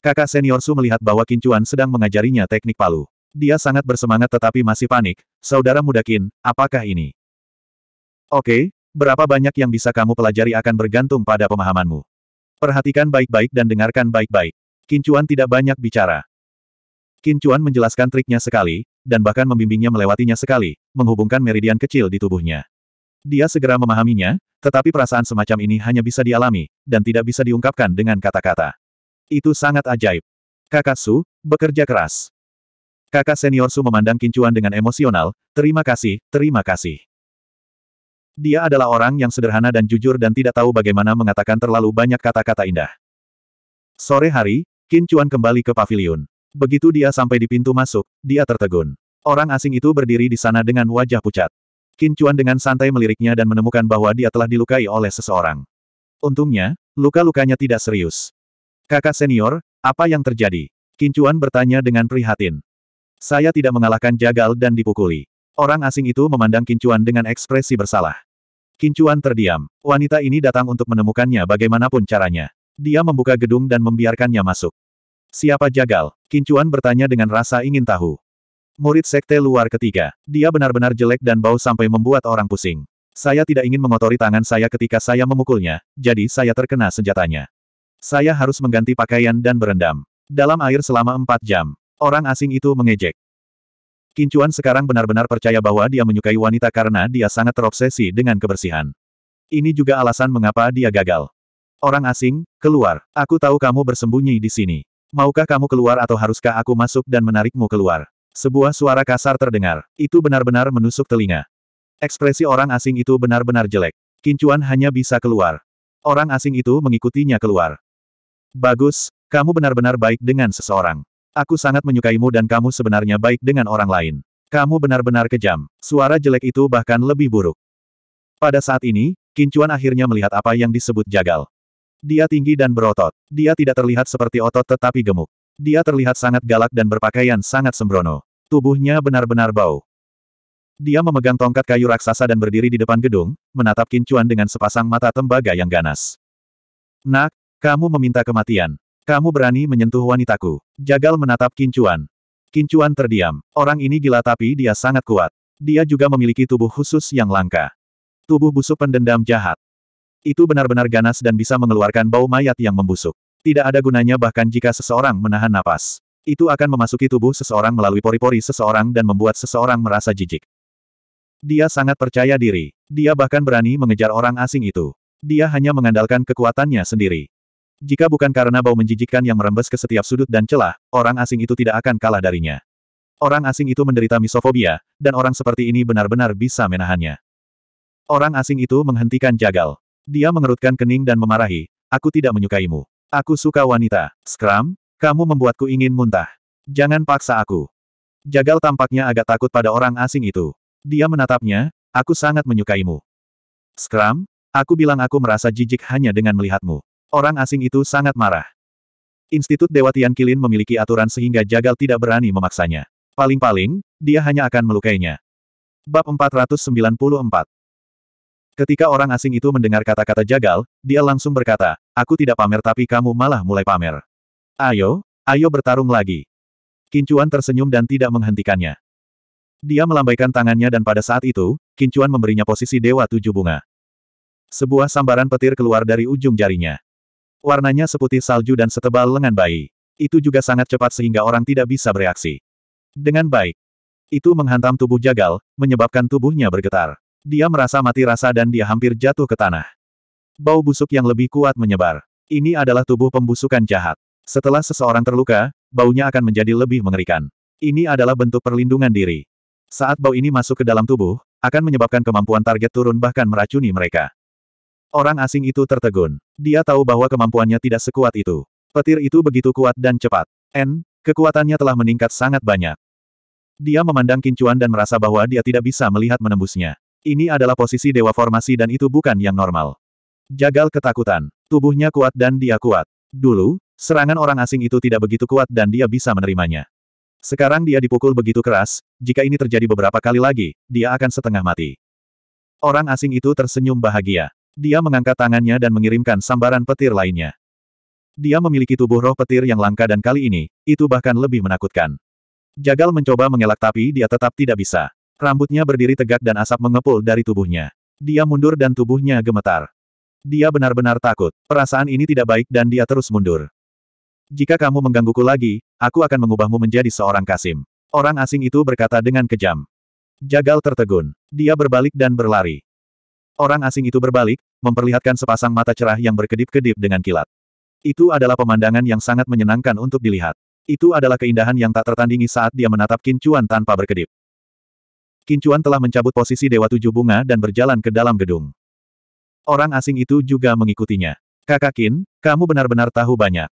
Kakak senior Su melihat bahwa Kincuan sedang mengajarinya teknik palu. Dia sangat bersemangat tetapi masih panik. Saudara muda Kin, apakah ini? Oke, berapa banyak yang bisa kamu pelajari akan bergantung pada pemahamanmu. Perhatikan baik-baik dan dengarkan baik-baik. Kincuan tidak banyak bicara. Qin Chuan menjelaskan triknya sekali, dan bahkan membimbingnya melewatinya sekali, menghubungkan meridian kecil di tubuhnya. Dia segera memahaminya, tetapi perasaan semacam ini hanya bisa dialami, dan tidak bisa diungkapkan dengan kata-kata. Itu sangat ajaib. Kakak Su, bekerja keras. Kakak senior Su memandang Kincuan dengan emosional, terima kasih, terima kasih. Dia adalah orang yang sederhana dan jujur dan tidak tahu bagaimana mengatakan terlalu banyak kata-kata indah. Sore hari, Kincuan kembali ke pavilion. Begitu dia sampai di pintu masuk, dia tertegun. Orang asing itu berdiri di sana dengan wajah pucat. Kincuan dengan santai meliriknya dan menemukan bahwa dia telah dilukai oleh seseorang. Untungnya, luka-lukanya tidak serius. Kakak senior, apa yang terjadi? Kincuan bertanya dengan prihatin. Saya tidak mengalahkan Jagal dan dipukuli. Orang asing itu memandang Kincuan dengan ekspresi bersalah. Kincuan terdiam. Wanita ini datang untuk menemukannya bagaimanapun caranya. Dia membuka gedung dan membiarkannya masuk. Siapa Jagal? Kincuan bertanya dengan rasa ingin tahu. Murid sekte luar ketiga. Dia benar-benar jelek dan bau sampai membuat orang pusing. Saya tidak ingin mengotori tangan saya ketika saya memukulnya, jadi saya terkena senjatanya. Saya harus mengganti pakaian dan berendam. Dalam air selama empat jam. Orang asing itu mengejek. Kincuan sekarang benar-benar percaya bahwa dia menyukai wanita karena dia sangat terobsesi dengan kebersihan. Ini juga alasan mengapa dia gagal. Orang asing, keluar. Aku tahu kamu bersembunyi di sini. Maukah kamu keluar atau haruskah aku masuk dan menarikmu keluar? Sebuah suara kasar terdengar. Itu benar-benar menusuk telinga. Ekspresi orang asing itu benar-benar jelek. Kincuan hanya bisa keluar. Orang asing itu mengikutinya keluar. Bagus, kamu benar-benar baik dengan seseorang. Aku sangat menyukaimu dan kamu sebenarnya baik dengan orang lain. Kamu benar-benar kejam. Suara jelek itu bahkan lebih buruk. Pada saat ini, Kincuan akhirnya melihat apa yang disebut jagal. Dia tinggi dan berotot. Dia tidak terlihat seperti otot tetapi gemuk. Dia terlihat sangat galak dan berpakaian sangat sembrono. Tubuhnya benar-benar bau. Dia memegang tongkat kayu raksasa dan berdiri di depan gedung, menatap Kincuan dengan sepasang mata tembaga yang ganas. Nak, kamu meminta kematian. Kamu berani menyentuh wanitaku. Jagal menatap Kincuan. Kincuan terdiam. Orang ini gila tapi dia sangat kuat. Dia juga memiliki tubuh khusus yang langka. Tubuh busuk pendendam jahat. Itu benar-benar ganas dan bisa mengeluarkan bau mayat yang membusuk. Tidak ada gunanya bahkan jika seseorang menahan napas. Itu akan memasuki tubuh seseorang melalui pori-pori seseorang dan membuat seseorang merasa jijik. Dia sangat percaya diri. Dia bahkan berani mengejar orang asing itu. Dia hanya mengandalkan kekuatannya sendiri. Jika bukan karena bau menjijikkan yang merembes ke setiap sudut dan celah, orang asing itu tidak akan kalah darinya. Orang asing itu menderita misofobia, dan orang seperti ini benar-benar bisa menahannya. Orang asing itu menghentikan jagal. Dia mengerutkan kening dan memarahi, aku tidak menyukaimu. Aku suka wanita. Scrum, kamu membuatku ingin muntah. Jangan paksa aku. Jagal tampaknya agak takut pada orang asing itu. Dia menatapnya, aku sangat menyukaimu. Scrum, aku bilang aku merasa jijik hanya dengan melihatmu. Orang asing itu sangat marah. Institut Dewa Tian Kilin memiliki aturan sehingga Jagal tidak berani memaksanya. Paling-paling, dia hanya akan melukainya. Bab 494 Ketika orang asing itu mendengar kata-kata jagal, dia langsung berkata, aku tidak pamer tapi kamu malah mulai pamer. Ayo, ayo bertarung lagi. Kincuan tersenyum dan tidak menghentikannya. Dia melambaikan tangannya dan pada saat itu, Kincuan memberinya posisi Dewa Tujuh Bunga. Sebuah sambaran petir keluar dari ujung jarinya. Warnanya seputih salju dan setebal lengan bayi. Itu juga sangat cepat sehingga orang tidak bisa bereaksi. Dengan baik. Itu menghantam tubuh jagal, menyebabkan tubuhnya bergetar. Dia merasa mati rasa dan dia hampir jatuh ke tanah. Bau busuk yang lebih kuat menyebar. Ini adalah tubuh pembusukan jahat. Setelah seseorang terluka, baunya akan menjadi lebih mengerikan. Ini adalah bentuk perlindungan diri. Saat bau ini masuk ke dalam tubuh, akan menyebabkan kemampuan target turun bahkan meracuni mereka. Orang asing itu tertegun. Dia tahu bahwa kemampuannya tidak sekuat itu. Petir itu begitu kuat dan cepat. N, kekuatannya telah meningkat sangat banyak. Dia memandang kincuan dan merasa bahwa dia tidak bisa melihat menembusnya. Ini adalah posisi dewa formasi dan itu bukan yang normal. Jagal ketakutan. Tubuhnya kuat dan dia kuat. Dulu, serangan orang asing itu tidak begitu kuat dan dia bisa menerimanya. Sekarang dia dipukul begitu keras, jika ini terjadi beberapa kali lagi, dia akan setengah mati. Orang asing itu tersenyum bahagia. Dia mengangkat tangannya dan mengirimkan sambaran petir lainnya. Dia memiliki tubuh roh petir yang langka dan kali ini, itu bahkan lebih menakutkan. Jagal mencoba mengelak tapi dia tetap tidak bisa. Rambutnya berdiri tegak dan asap mengepul dari tubuhnya. Dia mundur dan tubuhnya gemetar. Dia benar-benar takut. Perasaan ini tidak baik dan dia terus mundur. Jika kamu menggangguku lagi, aku akan mengubahmu menjadi seorang Kasim. Orang asing itu berkata dengan kejam. Jagal tertegun. Dia berbalik dan berlari. Orang asing itu berbalik, memperlihatkan sepasang mata cerah yang berkedip-kedip dengan kilat. Itu adalah pemandangan yang sangat menyenangkan untuk dilihat. Itu adalah keindahan yang tak tertandingi saat dia menatap Kincuan tanpa berkedip. Kincuan telah mencabut posisi Dewa Tujuh Bunga dan berjalan ke dalam gedung. Orang asing itu juga mengikutinya. Kakak Kin, kamu benar-benar tahu banyak.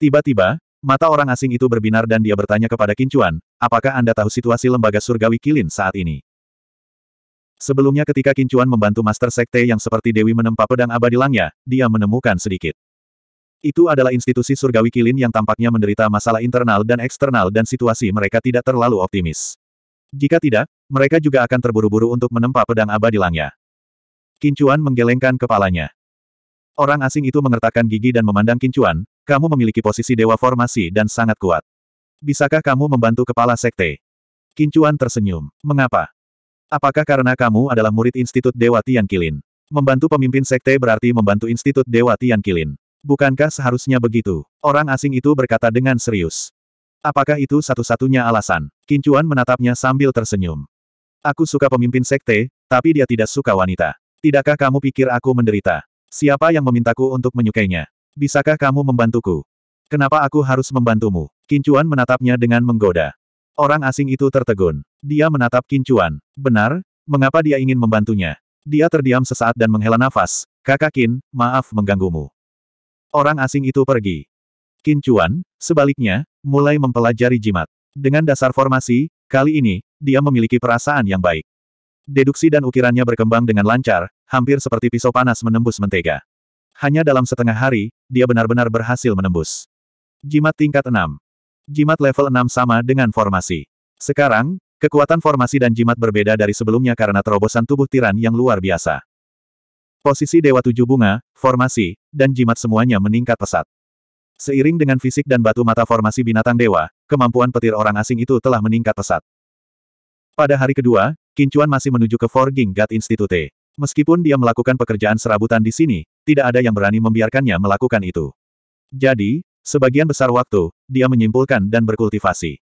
Tiba-tiba, mata orang asing itu berbinar dan dia bertanya kepada Kincuan, apakah Anda tahu situasi lembaga surgawi Kilin saat ini? Sebelumnya ketika Kincuan membantu Master Sekte yang seperti Dewi menempa pedang abadi langnya, dia menemukan sedikit. Itu adalah institusi surgawi Kilin yang tampaknya menderita masalah internal dan eksternal dan situasi mereka tidak terlalu optimis. Jika tidak, mereka juga akan terburu-buru untuk menempa pedang abadi langnya. Kincuan menggelengkan kepalanya. Orang asing itu mengertakkan gigi dan memandang Kincuan, kamu memiliki posisi dewa formasi dan sangat kuat. Bisakah kamu membantu kepala sekte? Kincuan tersenyum. Mengapa? Apakah karena kamu adalah murid Institut Dewa Tian Kilin? Membantu pemimpin sekte berarti membantu Institut Dewa Tian Kilin. Bukankah seharusnya begitu? Orang asing itu berkata dengan serius. Apakah itu satu-satunya alasan? Kincuan menatapnya sambil tersenyum. Aku suka pemimpin sekte, tapi dia tidak suka wanita. Tidakkah kamu pikir aku menderita? Siapa yang memintaku untuk menyukainya? Bisakah kamu membantuku? Kenapa aku harus membantumu? Kincuan menatapnya dengan menggoda. Orang asing itu tertegun. Dia menatap Kincuan. Benar, mengapa dia ingin membantunya? Dia terdiam sesaat dan menghela nafas. Kakak Kin, maaf mengganggumu. Orang asing itu pergi. Kincuan, sebaliknya, mulai mempelajari jimat. Dengan dasar formasi, kali ini, dia memiliki perasaan yang baik. Deduksi dan ukirannya berkembang dengan lancar, hampir seperti pisau panas menembus mentega. Hanya dalam setengah hari, dia benar-benar berhasil menembus. Jimat tingkat 6. Jimat level 6 sama dengan formasi. Sekarang, kekuatan formasi dan jimat berbeda dari sebelumnya karena terobosan tubuh tiran yang luar biasa. Posisi Dewa Tujuh Bunga, formasi, dan jimat semuanya meningkat pesat. Seiring dengan fisik dan batu mata formasi binatang dewa, kemampuan petir orang asing itu telah meningkat pesat. Pada hari kedua, Kincuan masih menuju ke Forging God Institute. Meskipun dia melakukan pekerjaan serabutan di sini, tidak ada yang berani membiarkannya melakukan itu. Jadi, sebagian besar waktu, dia menyimpulkan dan berkultivasi.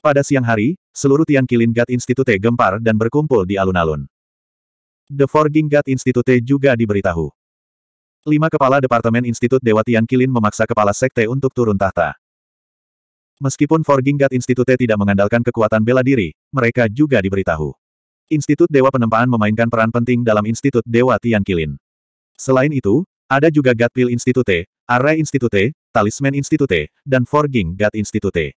Pada siang hari, seluruh Tian Kilin God Institute gempar dan berkumpul di alun-alun. The Forging God Institute juga diberitahu. Lima kepala Departemen Institut Dewa Tian Kilin memaksa kepala sekte untuk turun tahta. Meskipun Forging God Institute tidak mengandalkan kekuatan bela diri, mereka juga diberitahu. Institut Dewa Penempaan memainkan peran penting dalam Institut Dewa Tian Kilin. Selain itu, ada juga God Pill Institute, Array Institute, Talisman Institute, dan Forging God Institute.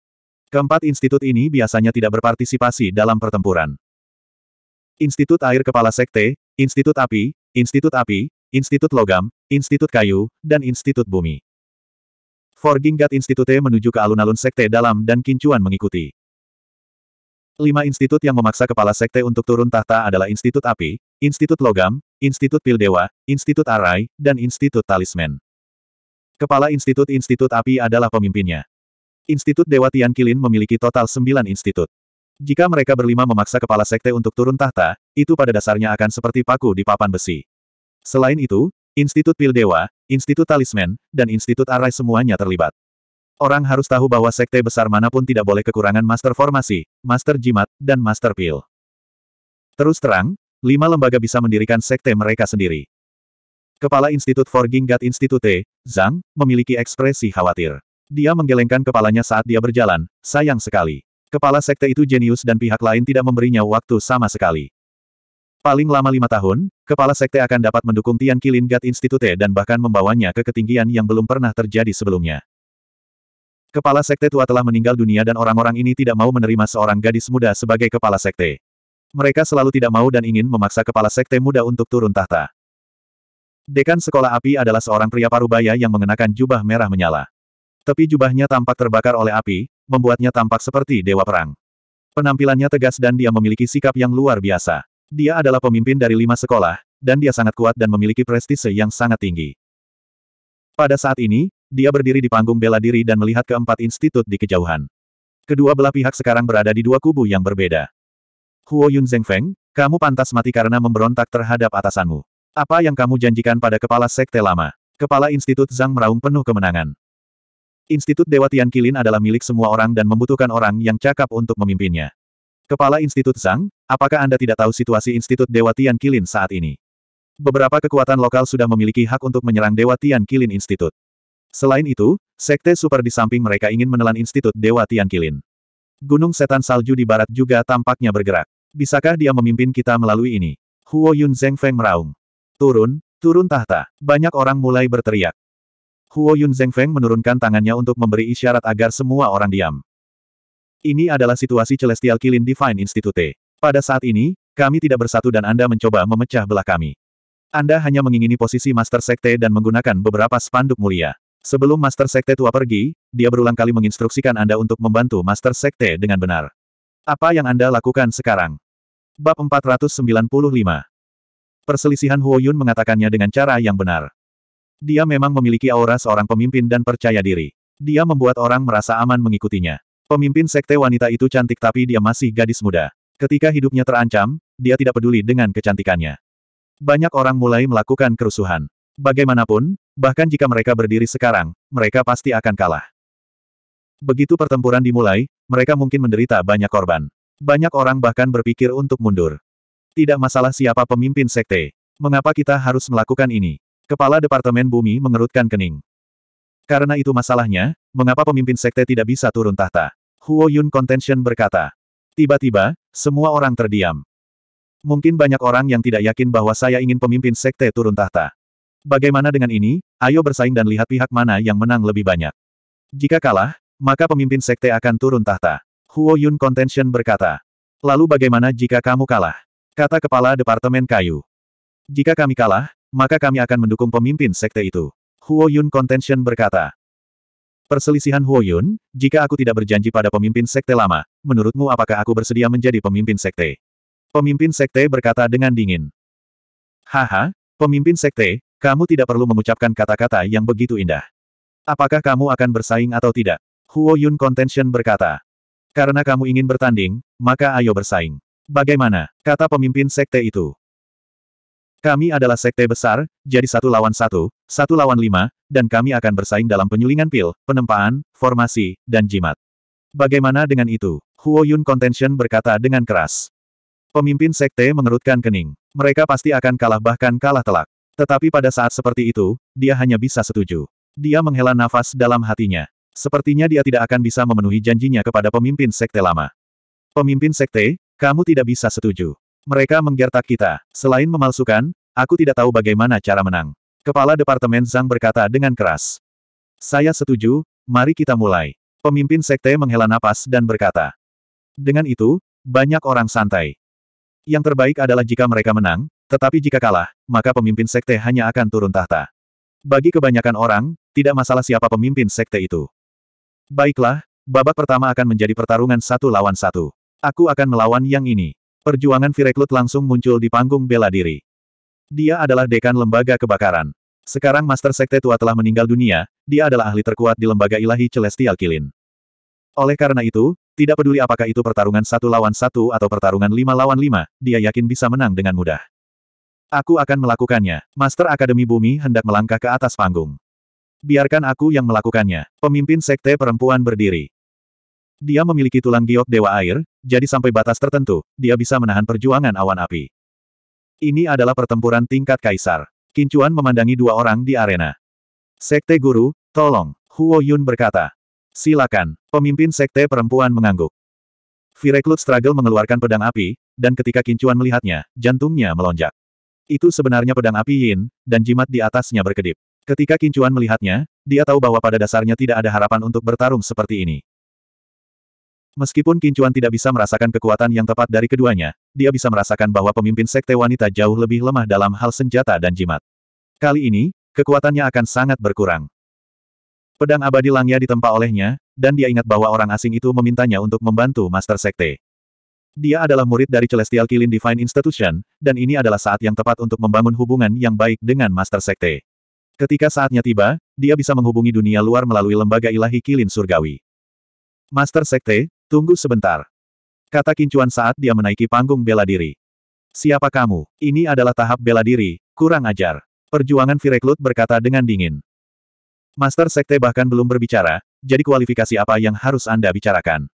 Keempat institut ini biasanya tidak berpartisipasi dalam pertempuran. Institut Air Kepala Sekte, Institut Api, Institut Api, Institut Logam, Institut Kayu, dan Institut Bumi. Forging God Institute menuju ke alun-alun sekte dalam dan Kincuan mengikuti. Lima institut yang memaksa kepala sekte untuk turun tahta adalah Institut Api, Institut Logam, Institut Pildewa, Institut Arai, dan Institut Talisman. Kepala Institut-Institut Api adalah pemimpinnya. Institut Dewa Tian Kilin memiliki total sembilan institut. Jika mereka berlima memaksa kepala sekte untuk turun tahta, itu pada dasarnya akan seperti paku di papan besi. Selain itu, Institut Pil Dewa, Institut Talisman, dan Institut Arai semuanya terlibat. Orang harus tahu bahwa sekte besar manapun tidak boleh kekurangan master formasi, master jimat, dan master pil. Terus terang, lima lembaga bisa mendirikan sekte mereka sendiri. Kepala Institut Forging God Institute, Zhang, memiliki ekspresi khawatir. Dia menggelengkan kepalanya saat dia berjalan, sayang sekali. Kepala sekte itu jenius dan pihak lain tidak memberinya waktu sama sekali. Paling lama lima tahun, kepala sekte akan dapat mendukung Tian Kilin Gat Institute dan bahkan membawanya ke ketinggian yang belum pernah terjadi sebelumnya. Kepala sekte tua telah meninggal dunia dan orang-orang ini tidak mau menerima seorang gadis muda sebagai kepala sekte. Mereka selalu tidak mau dan ingin memaksa kepala sekte muda untuk turun tahta. Dekan sekolah api adalah seorang pria parubaya yang mengenakan jubah merah menyala. Tepi jubahnya tampak terbakar oleh api, membuatnya tampak seperti dewa perang. Penampilannya tegas dan dia memiliki sikap yang luar biasa. Dia adalah pemimpin dari lima sekolah, dan dia sangat kuat dan memiliki prestise yang sangat tinggi. Pada saat ini, dia berdiri di panggung bela diri dan melihat keempat institut di kejauhan. Kedua belah pihak sekarang berada di dua kubu yang berbeda. Huo Yun Feng, kamu pantas mati karena memberontak terhadap atasanmu. Apa yang kamu janjikan pada kepala sekte lama? Kepala Institut Zhang meraung penuh kemenangan. Institut Dewa Tian Kilin adalah milik semua orang dan membutuhkan orang yang cakap untuk memimpinnya. Kepala Institut Zhang, Apakah Anda tidak tahu situasi Institut Dewa Tian Kilin saat ini? Beberapa kekuatan lokal sudah memiliki hak untuk menyerang Dewa Tian Kilin Institut. Selain itu, Sekte Super di samping mereka ingin menelan Institut Dewa Tian Kilin. Gunung Setan Salju di barat juga tampaknya bergerak. Bisakah dia memimpin kita melalui ini? Huo Yun Zeng Feng meraung. Turun, turun tahta. Banyak orang mulai berteriak. Huo Yun Zeng Feng menurunkan tangannya untuk memberi isyarat agar semua orang diam. Ini adalah situasi Celestial Kilin Divine Institute. Pada saat ini, kami tidak bersatu dan Anda mencoba memecah belah kami. Anda hanya mengingini posisi Master Sekte dan menggunakan beberapa spanduk mulia. Sebelum Master Sekte tua pergi, dia berulang kali menginstruksikan Anda untuk membantu Master Sekte dengan benar. Apa yang Anda lakukan sekarang? Bab 495 Perselisihan Huo Yun mengatakannya dengan cara yang benar. Dia memang memiliki aura seorang pemimpin dan percaya diri. Dia membuat orang merasa aman mengikutinya. Pemimpin Sekte wanita itu cantik tapi dia masih gadis muda. Ketika hidupnya terancam, dia tidak peduli dengan kecantikannya. Banyak orang mulai melakukan kerusuhan. Bagaimanapun, bahkan jika mereka berdiri sekarang, mereka pasti akan kalah. Begitu pertempuran dimulai, mereka mungkin menderita banyak korban. Banyak orang bahkan berpikir untuk mundur. Tidak masalah siapa pemimpin sekte. Mengapa kita harus melakukan ini? Kepala Departemen Bumi mengerutkan kening. Karena itu masalahnya, mengapa pemimpin sekte tidak bisa turun tahta? Huo Yun Contention berkata. Tiba-tiba, semua orang terdiam. Mungkin banyak orang yang tidak yakin bahwa saya ingin pemimpin sekte turun tahta. Bagaimana dengan ini, ayo bersaing dan lihat pihak mana yang menang lebih banyak. Jika kalah, maka pemimpin sekte akan turun tahta. Huo Yun Contention berkata. Lalu bagaimana jika kamu kalah? Kata Kepala Departemen Kayu. Jika kami kalah, maka kami akan mendukung pemimpin sekte itu. Huo Yun Contention berkata. Perselisihan Huoyun, jika aku tidak berjanji pada pemimpin sekte lama, menurutmu apakah aku bersedia menjadi pemimpin sekte? Pemimpin sekte berkata dengan dingin. Haha, pemimpin sekte, kamu tidak perlu mengucapkan kata-kata yang begitu indah. Apakah kamu akan bersaing atau tidak? Huo Yun Contention berkata. Karena kamu ingin bertanding, maka ayo bersaing. Bagaimana, kata pemimpin sekte itu. Kami adalah sekte besar, jadi satu lawan satu, satu lawan lima, dan kami akan bersaing dalam penyulingan pil, penempaan, formasi, dan jimat. Bagaimana dengan itu? Huo Yun Contention berkata dengan keras. Pemimpin sekte mengerutkan kening. Mereka pasti akan kalah bahkan kalah telak. Tetapi pada saat seperti itu, dia hanya bisa setuju. Dia menghela nafas dalam hatinya. Sepertinya dia tidak akan bisa memenuhi janjinya kepada pemimpin sekte lama. Pemimpin sekte, kamu tidak bisa setuju. Mereka menggertak kita. Selain memalsukan, aku tidak tahu bagaimana cara menang. Kepala Departemen Zhang berkata dengan keras. Saya setuju, mari kita mulai. Pemimpin sekte menghela napas dan berkata. Dengan itu, banyak orang santai. Yang terbaik adalah jika mereka menang, tetapi jika kalah, maka pemimpin sekte hanya akan turun tahta. Bagi kebanyakan orang, tidak masalah siapa pemimpin sekte itu. Baiklah, babak pertama akan menjadi pertarungan satu lawan satu. Aku akan melawan yang ini. Perjuangan Vireklot langsung muncul di panggung bela diri. Dia adalah dekan lembaga kebakaran. Sekarang Master Sekte Tua telah meninggal dunia, dia adalah ahli terkuat di lembaga ilahi Celestial Kilin. Oleh karena itu, tidak peduli apakah itu pertarungan satu lawan satu atau pertarungan lima lawan lima, dia yakin bisa menang dengan mudah. Aku akan melakukannya. Master Akademi Bumi hendak melangkah ke atas panggung. Biarkan aku yang melakukannya. Pemimpin Sekte Perempuan berdiri. Dia memiliki tulang giok Dewa Air, jadi sampai batas tertentu, dia bisa menahan perjuangan awan api. Ini adalah pertempuran tingkat kaisar. Kincuan memandangi dua orang di arena. Sekte guru, tolong, Huo Yun berkata. Silakan, pemimpin sekte perempuan mengangguk. Fireklut struggle mengeluarkan pedang api, dan ketika Kincuan melihatnya, jantungnya melonjak. Itu sebenarnya pedang api Yin, dan jimat di atasnya berkedip. Ketika Kincuan melihatnya, dia tahu bahwa pada dasarnya tidak ada harapan untuk bertarung seperti ini. Meskipun Kincuan tidak bisa merasakan kekuatan yang tepat dari keduanya, dia bisa merasakan bahwa pemimpin sekte wanita jauh lebih lemah dalam hal senjata dan jimat. Kali ini, kekuatannya akan sangat berkurang. Pedang abadi Langya ditempa olehnya, dan dia ingat bahwa orang asing itu memintanya untuk membantu Master Sekte. Dia adalah murid dari Celestial Kilin Divine Institution, dan ini adalah saat yang tepat untuk membangun hubungan yang baik dengan Master Sekte. Ketika saatnya tiba, dia bisa menghubungi dunia luar melalui lembaga ilahi Kilin Surgawi. Master Sekte, Tunggu sebentar. Kata Kincuan saat dia menaiki panggung bela diri. Siapa kamu? Ini adalah tahap bela diri, kurang ajar. Perjuangan Vireklut berkata dengan dingin. Master Sekte bahkan belum berbicara, jadi kualifikasi apa yang harus Anda bicarakan?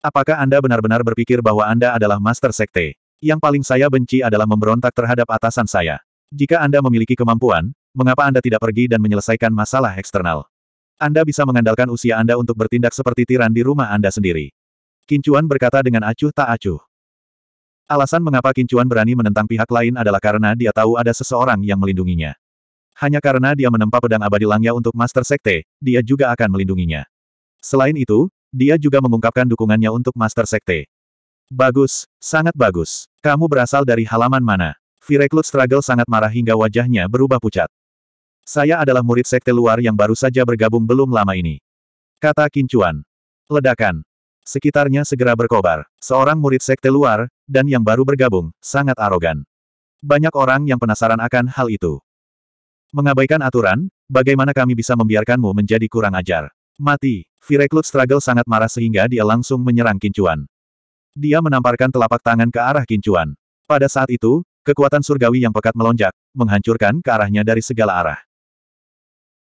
Apakah Anda benar-benar berpikir bahwa Anda adalah Master Sekte? Yang paling saya benci adalah memberontak terhadap atasan saya. Jika Anda memiliki kemampuan, mengapa Anda tidak pergi dan menyelesaikan masalah eksternal? Anda bisa mengandalkan usia Anda untuk bertindak seperti tiran di rumah Anda sendiri. Kincuan berkata dengan acuh tak acuh. Alasan mengapa Kincuan berani menentang pihak lain adalah karena dia tahu ada seseorang yang melindunginya. Hanya karena dia menempa pedang abadi langnya untuk Master Sekte, dia juga akan melindunginya. Selain itu, dia juga mengungkapkan dukungannya untuk Master Sekte. Bagus, sangat bagus. Kamu berasal dari halaman mana? Vireklut Struggle sangat marah hingga wajahnya berubah pucat. Saya adalah murid sekte luar yang baru saja bergabung belum lama ini. Kata Kincuan. Ledakan. Sekitarnya segera berkobar. Seorang murid sekte luar, dan yang baru bergabung, sangat arogan. Banyak orang yang penasaran akan hal itu. Mengabaikan aturan, bagaimana kami bisa membiarkanmu menjadi kurang ajar? Mati. Vireklut struggle sangat marah sehingga dia langsung menyerang Kincuan. Dia menamparkan telapak tangan ke arah Kincuan. Pada saat itu, kekuatan surgawi yang pekat melonjak, menghancurkan ke arahnya dari segala arah.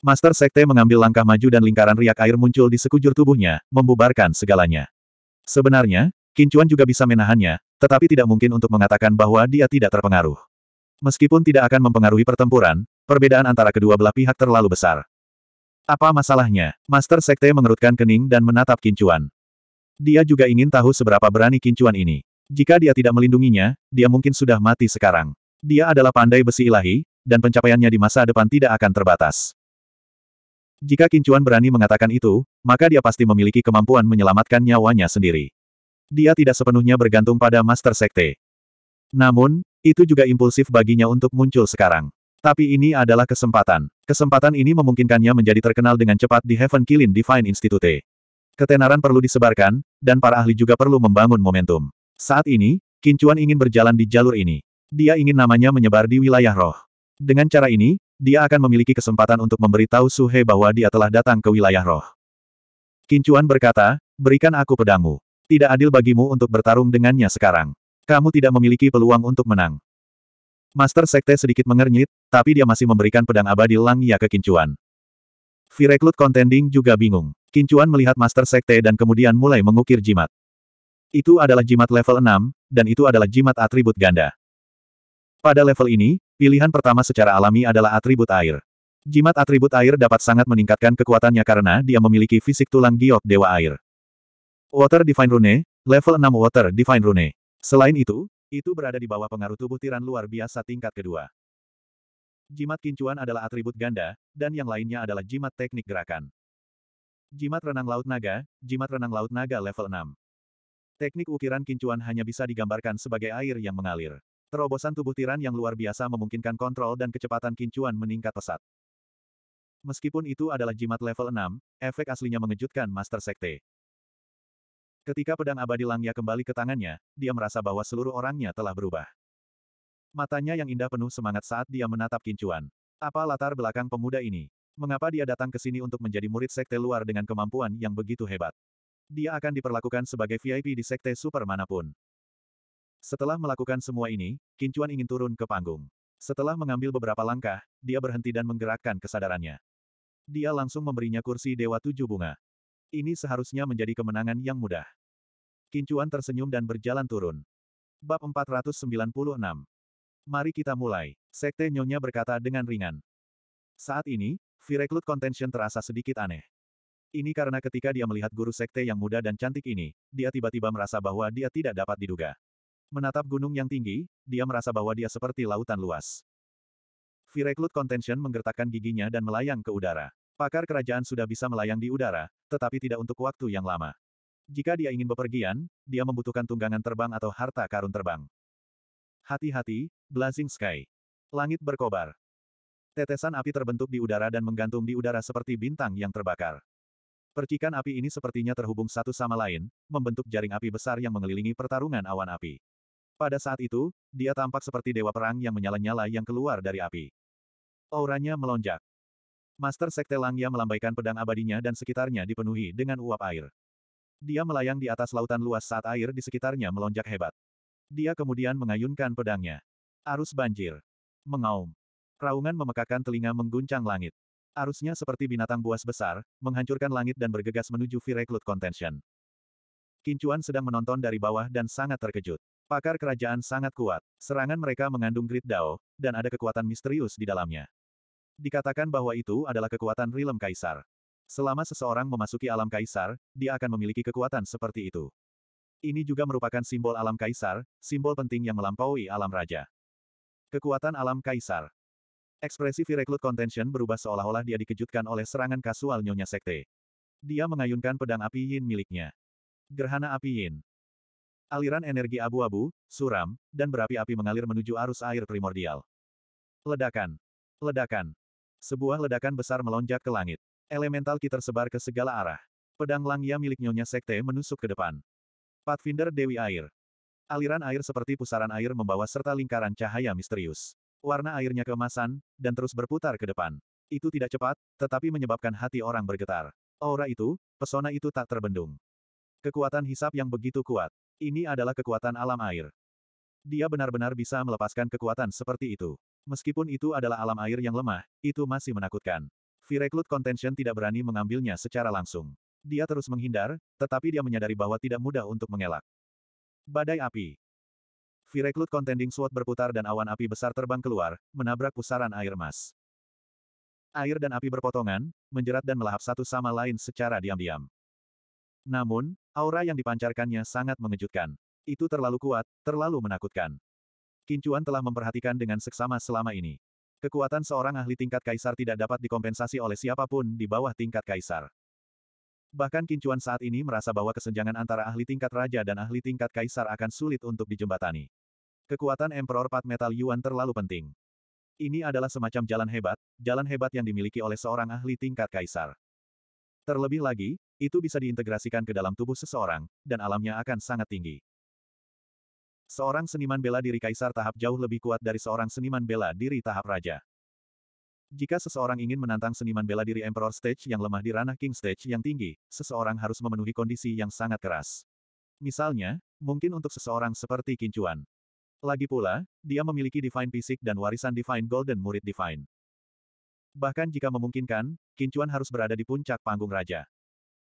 Master Sekte mengambil langkah maju dan lingkaran riak air muncul di sekujur tubuhnya, membubarkan segalanya. Sebenarnya, Kincuan juga bisa menahannya, tetapi tidak mungkin untuk mengatakan bahwa dia tidak terpengaruh. Meskipun tidak akan mempengaruhi pertempuran, perbedaan antara kedua belah pihak terlalu besar. Apa masalahnya? Master Sekte mengerutkan kening dan menatap Kincuan. Dia juga ingin tahu seberapa berani Kincuan ini. Jika dia tidak melindunginya, dia mungkin sudah mati sekarang. Dia adalah pandai besi ilahi, dan pencapaiannya di masa depan tidak akan terbatas. Jika Kincuan berani mengatakan itu, maka dia pasti memiliki kemampuan menyelamatkan nyawanya sendiri. Dia tidak sepenuhnya bergantung pada Master Sekte. Namun, itu juga impulsif baginya untuk muncul sekarang. Tapi ini adalah kesempatan. Kesempatan ini memungkinkannya menjadi terkenal dengan cepat di Heaven Kilin Divine Institute. Ketenaran perlu disebarkan, dan para ahli juga perlu membangun momentum. Saat ini, Kincuan ingin berjalan di jalur ini. Dia ingin namanya menyebar di wilayah roh. Dengan cara ini, dia akan memiliki kesempatan untuk memberitahu Suhe bahwa dia telah datang ke wilayah roh. Kincuan berkata, berikan aku pedangmu. Tidak adil bagimu untuk bertarung dengannya sekarang. Kamu tidak memiliki peluang untuk menang. Master Sekte sedikit mengernyit, tapi dia masih memberikan pedang abadi Langya ke Kincuan. Vireklud Contending juga bingung. Kincuan melihat Master Sekte dan kemudian mulai mengukir jimat. Itu adalah jimat level 6, dan itu adalah jimat atribut ganda. Pada level ini, Pilihan pertama secara alami adalah atribut air. Jimat atribut air dapat sangat meningkatkan kekuatannya karena dia memiliki fisik tulang giok dewa air. Water Divine Rune, level 6 Water Divine Rune. Selain itu, itu berada di bawah pengaruh tubuh tiran luar biasa tingkat kedua. Jimat kincuan adalah atribut ganda, dan yang lainnya adalah jimat teknik gerakan. Jimat renang laut naga, jimat renang laut naga level 6. Teknik ukiran kincuan hanya bisa digambarkan sebagai air yang mengalir. Terobosan tubuh tiran yang luar biasa memungkinkan kontrol dan kecepatan kincuan meningkat pesat. Meskipun itu adalah jimat level 6, efek aslinya mengejutkan Master Sekte. Ketika pedang abadi Langya kembali ke tangannya, dia merasa bahwa seluruh orangnya telah berubah. Matanya yang indah penuh semangat saat dia menatap kincuan. Apa latar belakang pemuda ini? Mengapa dia datang ke sini untuk menjadi murid sekte luar dengan kemampuan yang begitu hebat? Dia akan diperlakukan sebagai VIP di sekte super manapun. Setelah melakukan semua ini, Kincuan ingin turun ke panggung. Setelah mengambil beberapa langkah, dia berhenti dan menggerakkan kesadarannya. Dia langsung memberinya kursi Dewa Tujuh Bunga. Ini seharusnya menjadi kemenangan yang mudah. Kincuan tersenyum dan berjalan turun. Bab 496 Mari kita mulai, Sekte Nyonya berkata dengan ringan. Saat ini, v Contention terasa sedikit aneh. Ini karena ketika dia melihat guru sekte yang muda dan cantik ini, dia tiba-tiba merasa bahwa dia tidak dapat diduga. Menatap gunung yang tinggi, dia merasa bahwa dia seperti lautan luas. Vireklut Contention menggertakkan giginya dan melayang ke udara. Pakar kerajaan sudah bisa melayang di udara, tetapi tidak untuk waktu yang lama. Jika dia ingin bepergian, dia membutuhkan tunggangan terbang atau harta karun terbang. Hati-hati, Blazing Sky. Langit berkobar. Tetesan api terbentuk di udara dan menggantung di udara seperti bintang yang terbakar. Percikan api ini sepertinya terhubung satu sama lain, membentuk jaring api besar yang mengelilingi pertarungan awan api. Pada saat itu, dia tampak seperti dewa perang yang menyala-nyala yang keluar dari api. Auranya melonjak. Master Sekte Langya melambaikan pedang abadinya dan sekitarnya dipenuhi dengan uap air. Dia melayang di atas lautan luas saat air di sekitarnya melonjak hebat. Dia kemudian mengayunkan pedangnya. Arus banjir. Mengaum. Raungan memekakan telinga mengguncang langit. Arusnya seperti binatang buas besar, menghancurkan langit dan bergegas menuju v Contention. Kincuan sedang menonton dari bawah dan sangat terkejut. Pakar kerajaan sangat kuat, serangan mereka mengandung grid Dao, dan ada kekuatan misterius di dalamnya. Dikatakan bahwa itu adalah kekuatan rilem kaisar. Selama seseorang memasuki alam kaisar, dia akan memiliki kekuatan seperti itu. Ini juga merupakan simbol alam kaisar, simbol penting yang melampaui alam raja. Kekuatan alam kaisar. Ekspresi Vireklut Contention berubah seolah-olah dia dikejutkan oleh serangan kasual Nyonya Sekte. Dia mengayunkan pedang api Yin miliknya. Gerhana api Yin. Aliran energi abu-abu, suram, dan berapi-api mengalir menuju arus air primordial. Ledakan. Ledakan. Sebuah ledakan besar melonjak ke langit. Elemental ki tersebar ke segala arah. Pedang Langya milik Nyonya Sekte menusuk ke depan. Pathfinder Dewi Air. Aliran air seperti pusaran air membawa serta lingkaran cahaya misterius. Warna airnya keemasan, dan terus berputar ke depan. Itu tidak cepat, tetapi menyebabkan hati orang bergetar. Aura itu, pesona itu tak terbendung. Kekuatan hisap yang begitu kuat. Ini adalah kekuatan alam air. Dia benar-benar bisa melepaskan kekuatan seperti itu. Meskipun itu adalah alam air yang lemah, itu masih menakutkan. Vireklut Contention tidak berani mengambilnya secara langsung. Dia terus menghindar, tetapi dia menyadari bahwa tidak mudah untuk mengelak. Badai api. Vireklut Contending Sword berputar dan awan api besar terbang keluar, menabrak pusaran air emas. Air dan api berpotongan, menjerat dan melahap satu sama lain secara diam-diam. Namun, aura yang dipancarkannya sangat mengejutkan. Itu terlalu kuat, terlalu menakutkan. Kincuan telah memperhatikan dengan seksama selama ini. Kekuatan seorang ahli tingkat kaisar tidak dapat dikompensasi oleh siapapun di bawah tingkat kaisar. Bahkan Kincuan saat ini merasa bahwa kesenjangan antara ahli tingkat raja dan ahli tingkat kaisar akan sulit untuk dijembatani. Kekuatan Emperor Pat Metal Yuan terlalu penting. Ini adalah semacam jalan hebat, jalan hebat yang dimiliki oleh seorang ahli tingkat kaisar. Terlebih lagi, itu bisa diintegrasikan ke dalam tubuh seseorang, dan alamnya akan sangat tinggi. Seorang seniman bela diri kaisar tahap jauh lebih kuat dari seorang seniman bela diri tahap raja. Jika seseorang ingin menantang seniman bela diri Emperor Stage yang lemah di ranah King Stage yang tinggi, seseorang harus memenuhi kondisi yang sangat keras. Misalnya, mungkin untuk seseorang seperti Kincuan. Lagi pula, dia memiliki Divine Fisik dan warisan Divine Golden murid Divine. Bahkan jika memungkinkan, Kincuan harus berada di puncak panggung raja.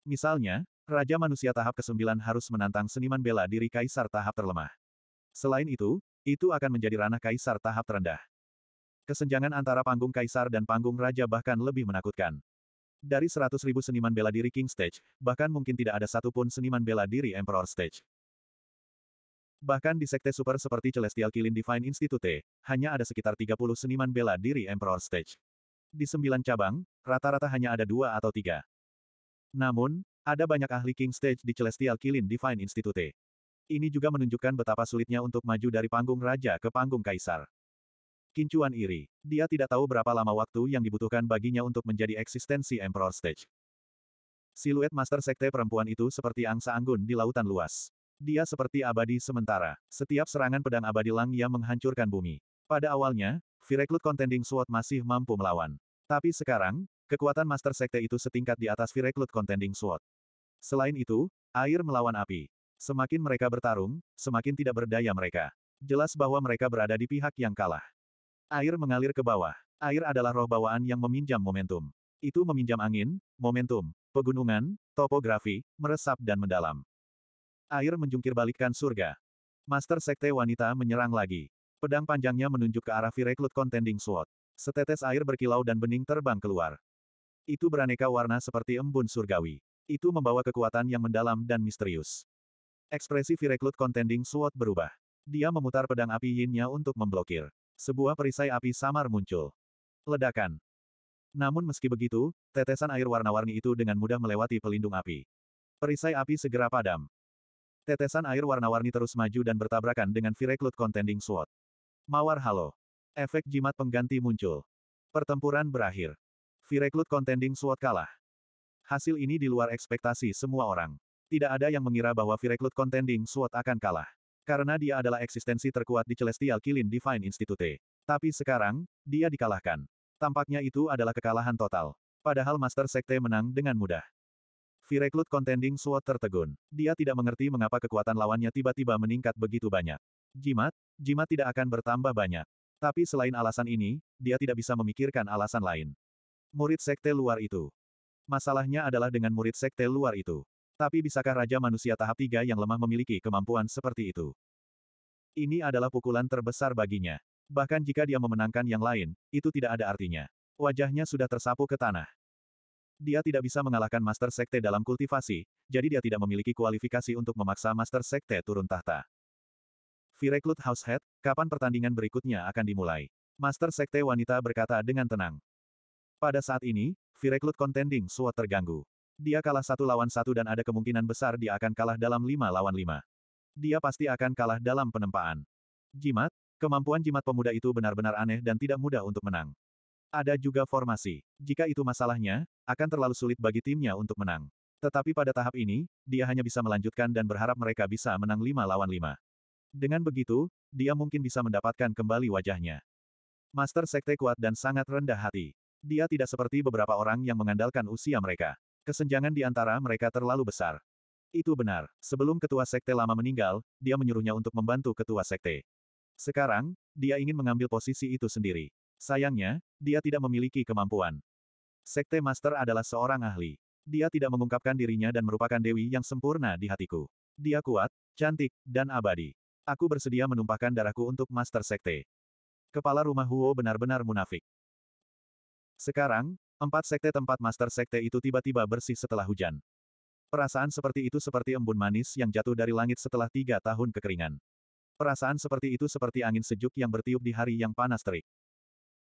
Misalnya, Raja Manusia tahap ke-9 harus menantang seniman bela diri Kaisar tahap terlemah. Selain itu, itu akan menjadi ranah Kaisar tahap terendah. Kesenjangan antara panggung Kaisar dan panggung Raja bahkan lebih menakutkan. Dari ribu seniman bela diri King Stage, bahkan mungkin tidak ada satupun seniman bela diri Emperor Stage. Bahkan di sekte super seperti Celestial Kilin Divine Institute, hanya ada sekitar 30 seniman bela diri Emperor Stage. Di sembilan cabang, rata-rata hanya ada dua atau tiga. Namun, ada banyak ahli King Stage di Celestial Kilin Divine Institute. Ini juga menunjukkan betapa sulitnya untuk maju dari panggung raja ke panggung kaisar. Kincuan iri. Dia tidak tahu berapa lama waktu yang dibutuhkan baginya untuk menjadi eksistensi Emperor Stage. Siluet Master Sekte perempuan itu seperti angsa anggun di lautan luas. Dia seperti abadi sementara. Setiap serangan pedang abadi lang yang menghancurkan bumi. Pada awalnya, Vireklud Contending Sword masih mampu melawan. Tapi sekarang, Kekuatan Master Sekte itu setingkat di atas vireklut Contending Sword. Selain itu, air melawan api. Semakin mereka bertarung, semakin tidak berdaya mereka. Jelas bahwa mereka berada di pihak yang kalah. Air mengalir ke bawah. Air adalah roh bawaan yang meminjam momentum. Itu meminjam angin, momentum, pegunungan, topografi, meresap dan mendalam. Air menjungkir balikkan surga. Master Sekte Wanita menyerang lagi. Pedang panjangnya menunjuk ke arah vireklut Contending Sword. Setetes air berkilau dan bening terbang keluar. Itu beraneka warna seperti embun surgawi. Itu membawa kekuatan yang mendalam dan misterius. Ekspresi Vireklud Contending Sword berubah. Dia memutar pedang api yinnya untuk memblokir. Sebuah perisai api samar muncul. Ledakan. Namun meski begitu, tetesan air warna-warni itu dengan mudah melewati pelindung api. Perisai api segera padam. Tetesan air warna-warni terus maju dan bertabrakan dengan Vireklud Contending Sword. Mawar Halo. Efek jimat pengganti muncul. Pertempuran berakhir. V-Recruit Contending SWOT kalah. Hasil ini di luar ekspektasi semua orang. Tidak ada yang mengira bahwa V-Recruit Contending SWOT akan kalah. Karena dia adalah eksistensi terkuat di Celestial Kilin Divine Institute. Tapi sekarang, dia dikalahkan. Tampaknya itu adalah kekalahan total. Padahal Master Sekte menang dengan mudah. V-Recruit Contending SWOT tertegun. Dia tidak mengerti mengapa kekuatan lawannya tiba-tiba meningkat begitu banyak. Jimat, jimat tidak akan bertambah banyak. Tapi selain alasan ini, dia tidak bisa memikirkan alasan lain. Murid sekte luar itu. Masalahnya adalah dengan murid sekte luar itu. Tapi bisakah Raja Manusia tahap 3 yang lemah memiliki kemampuan seperti itu? Ini adalah pukulan terbesar baginya. Bahkan jika dia memenangkan yang lain, itu tidak ada artinya. Wajahnya sudah tersapu ke tanah. Dia tidak bisa mengalahkan Master Sekte dalam kultivasi, jadi dia tidak memiliki kualifikasi untuk memaksa Master Sekte turun tahta. Vireklut Househead, kapan pertandingan berikutnya akan dimulai? Master Sekte Wanita berkata dengan tenang. Pada saat ini, V-Recruit Contending SWAT terganggu. Dia kalah satu lawan satu dan ada kemungkinan besar dia akan kalah dalam lima lawan lima. Dia pasti akan kalah dalam penempaan. Jimat, kemampuan jimat pemuda itu benar-benar aneh dan tidak mudah untuk menang. Ada juga formasi. Jika itu masalahnya, akan terlalu sulit bagi timnya untuk menang. Tetapi pada tahap ini, dia hanya bisa melanjutkan dan berharap mereka bisa menang lima lawan lima. Dengan begitu, dia mungkin bisa mendapatkan kembali wajahnya. Master Sekte kuat dan sangat rendah hati. Dia tidak seperti beberapa orang yang mengandalkan usia mereka. Kesenjangan di antara mereka terlalu besar. Itu benar. Sebelum ketua sekte lama meninggal, dia menyuruhnya untuk membantu ketua sekte. Sekarang, dia ingin mengambil posisi itu sendiri. Sayangnya, dia tidak memiliki kemampuan. Sekte Master adalah seorang ahli. Dia tidak mengungkapkan dirinya dan merupakan dewi yang sempurna di hatiku. Dia kuat, cantik, dan abadi. Aku bersedia menumpahkan darahku untuk Master Sekte. Kepala rumah Huo benar-benar munafik. Sekarang, empat sekte tempat master sekte itu tiba-tiba bersih setelah hujan. Perasaan seperti itu seperti embun manis yang jatuh dari langit setelah tiga tahun kekeringan. Perasaan seperti itu seperti angin sejuk yang bertiup di hari yang panas terik.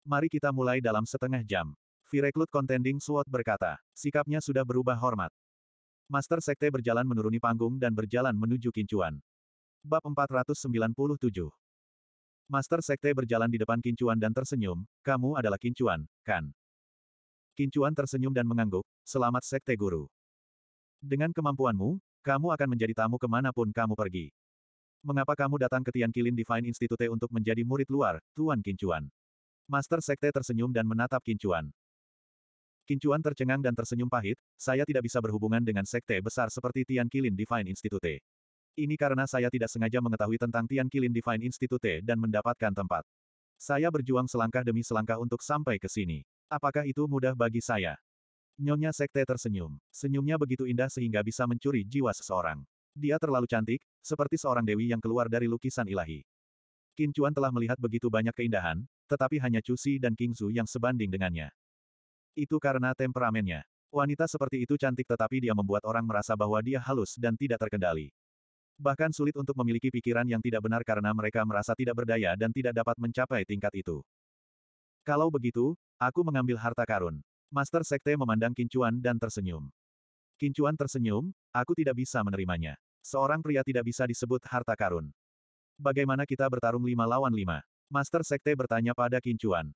Mari kita mulai dalam setengah jam. Vireklut Contending Sword berkata, sikapnya sudah berubah hormat. Master Sekte berjalan menuruni panggung dan berjalan menuju Kincuan. Bab 497 Master Sekte berjalan di depan Kincuan dan tersenyum, kamu adalah Kincuan, kan? Kincuan tersenyum dan mengangguk, selamat Sekte Guru. Dengan kemampuanmu, kamu akan menjadi tamu kemanapun kamu pergi. Mengapa kamu datang ke Tian Kilin Divine Institute untuk menjadi murid luar, Tuan Kincuan? Master Sekte tersenyum dan menatap Kincuan. Kincuan tercengang dan tersenyum pahit, saya tidak bisa berhubungan dengan Sekte besar seperti Tian Kilin Divine Institute. Ini karena saya tidak sengaja mengetahui tentang Tian Kilin Divine Institute dan mendapatkan tempat. Saya berjuang selangkah demi selangkah untuk sampai ke sini. Apakah itu mudah bagi saya? Nyonya Sekte tersenyum. Senyumnya begitu indah sehingga bisa mencuri jiwa seseorang. Dia terlalu cantik, seperti seorang dewi yang keluar dari lukisan ilahi. Kincuan telah melihat begitu banyak keindahan, tetapi hanya Chu Si dan King Zhu yang sebanding dengannya. Itu karena temperamennya. Wanita seperti itu cantik tetapi dia membuat orang merasa bahwa dia halus dan tidak terkendali. Bahkan sulit untuk memiliki pikiran yang tidak benar karena mereka merasa tidak berdaya dan tidak dapat mencapai tingkat itu. Kalau begitu, aku mengambil harta karun. Master Sekte memandang Kincuan dan tersenyum. Kincuan tersenyum, aku tidak bisa menerimanya. Seorang pria tidak bisa disebut harta karun. Bagaimana kita bertarung lima lawan lima? Master Sekte bertanya pada Kincuan.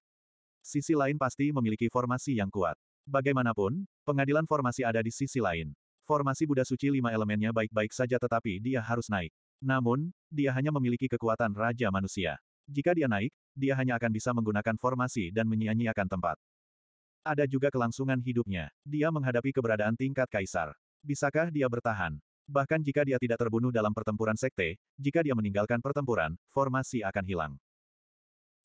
Sisi lain pasti memiliki formasi yang kuat. Bagaimanapun, pengadilan formasi ada di sisi lain. Formasi Buddha Suci lima elemennya baik-baik saja tetapi dia harus naik. Namun, dia hanya memiliki kekuatan Raja Manusia. Jika dia naik, dia hanya akan bisa menggunakan formasi dan menyia-nyiakan tempat. Ada juga kelangsungan hidupnya. Dia menghadapi keberadaan tingkat kaisar. Bisakah dia bertahan? Bahkan jika dia tidak terbunuh dalam pertempuran sekte, jika dia meninggalkan pertempuran, formasi akan hilang.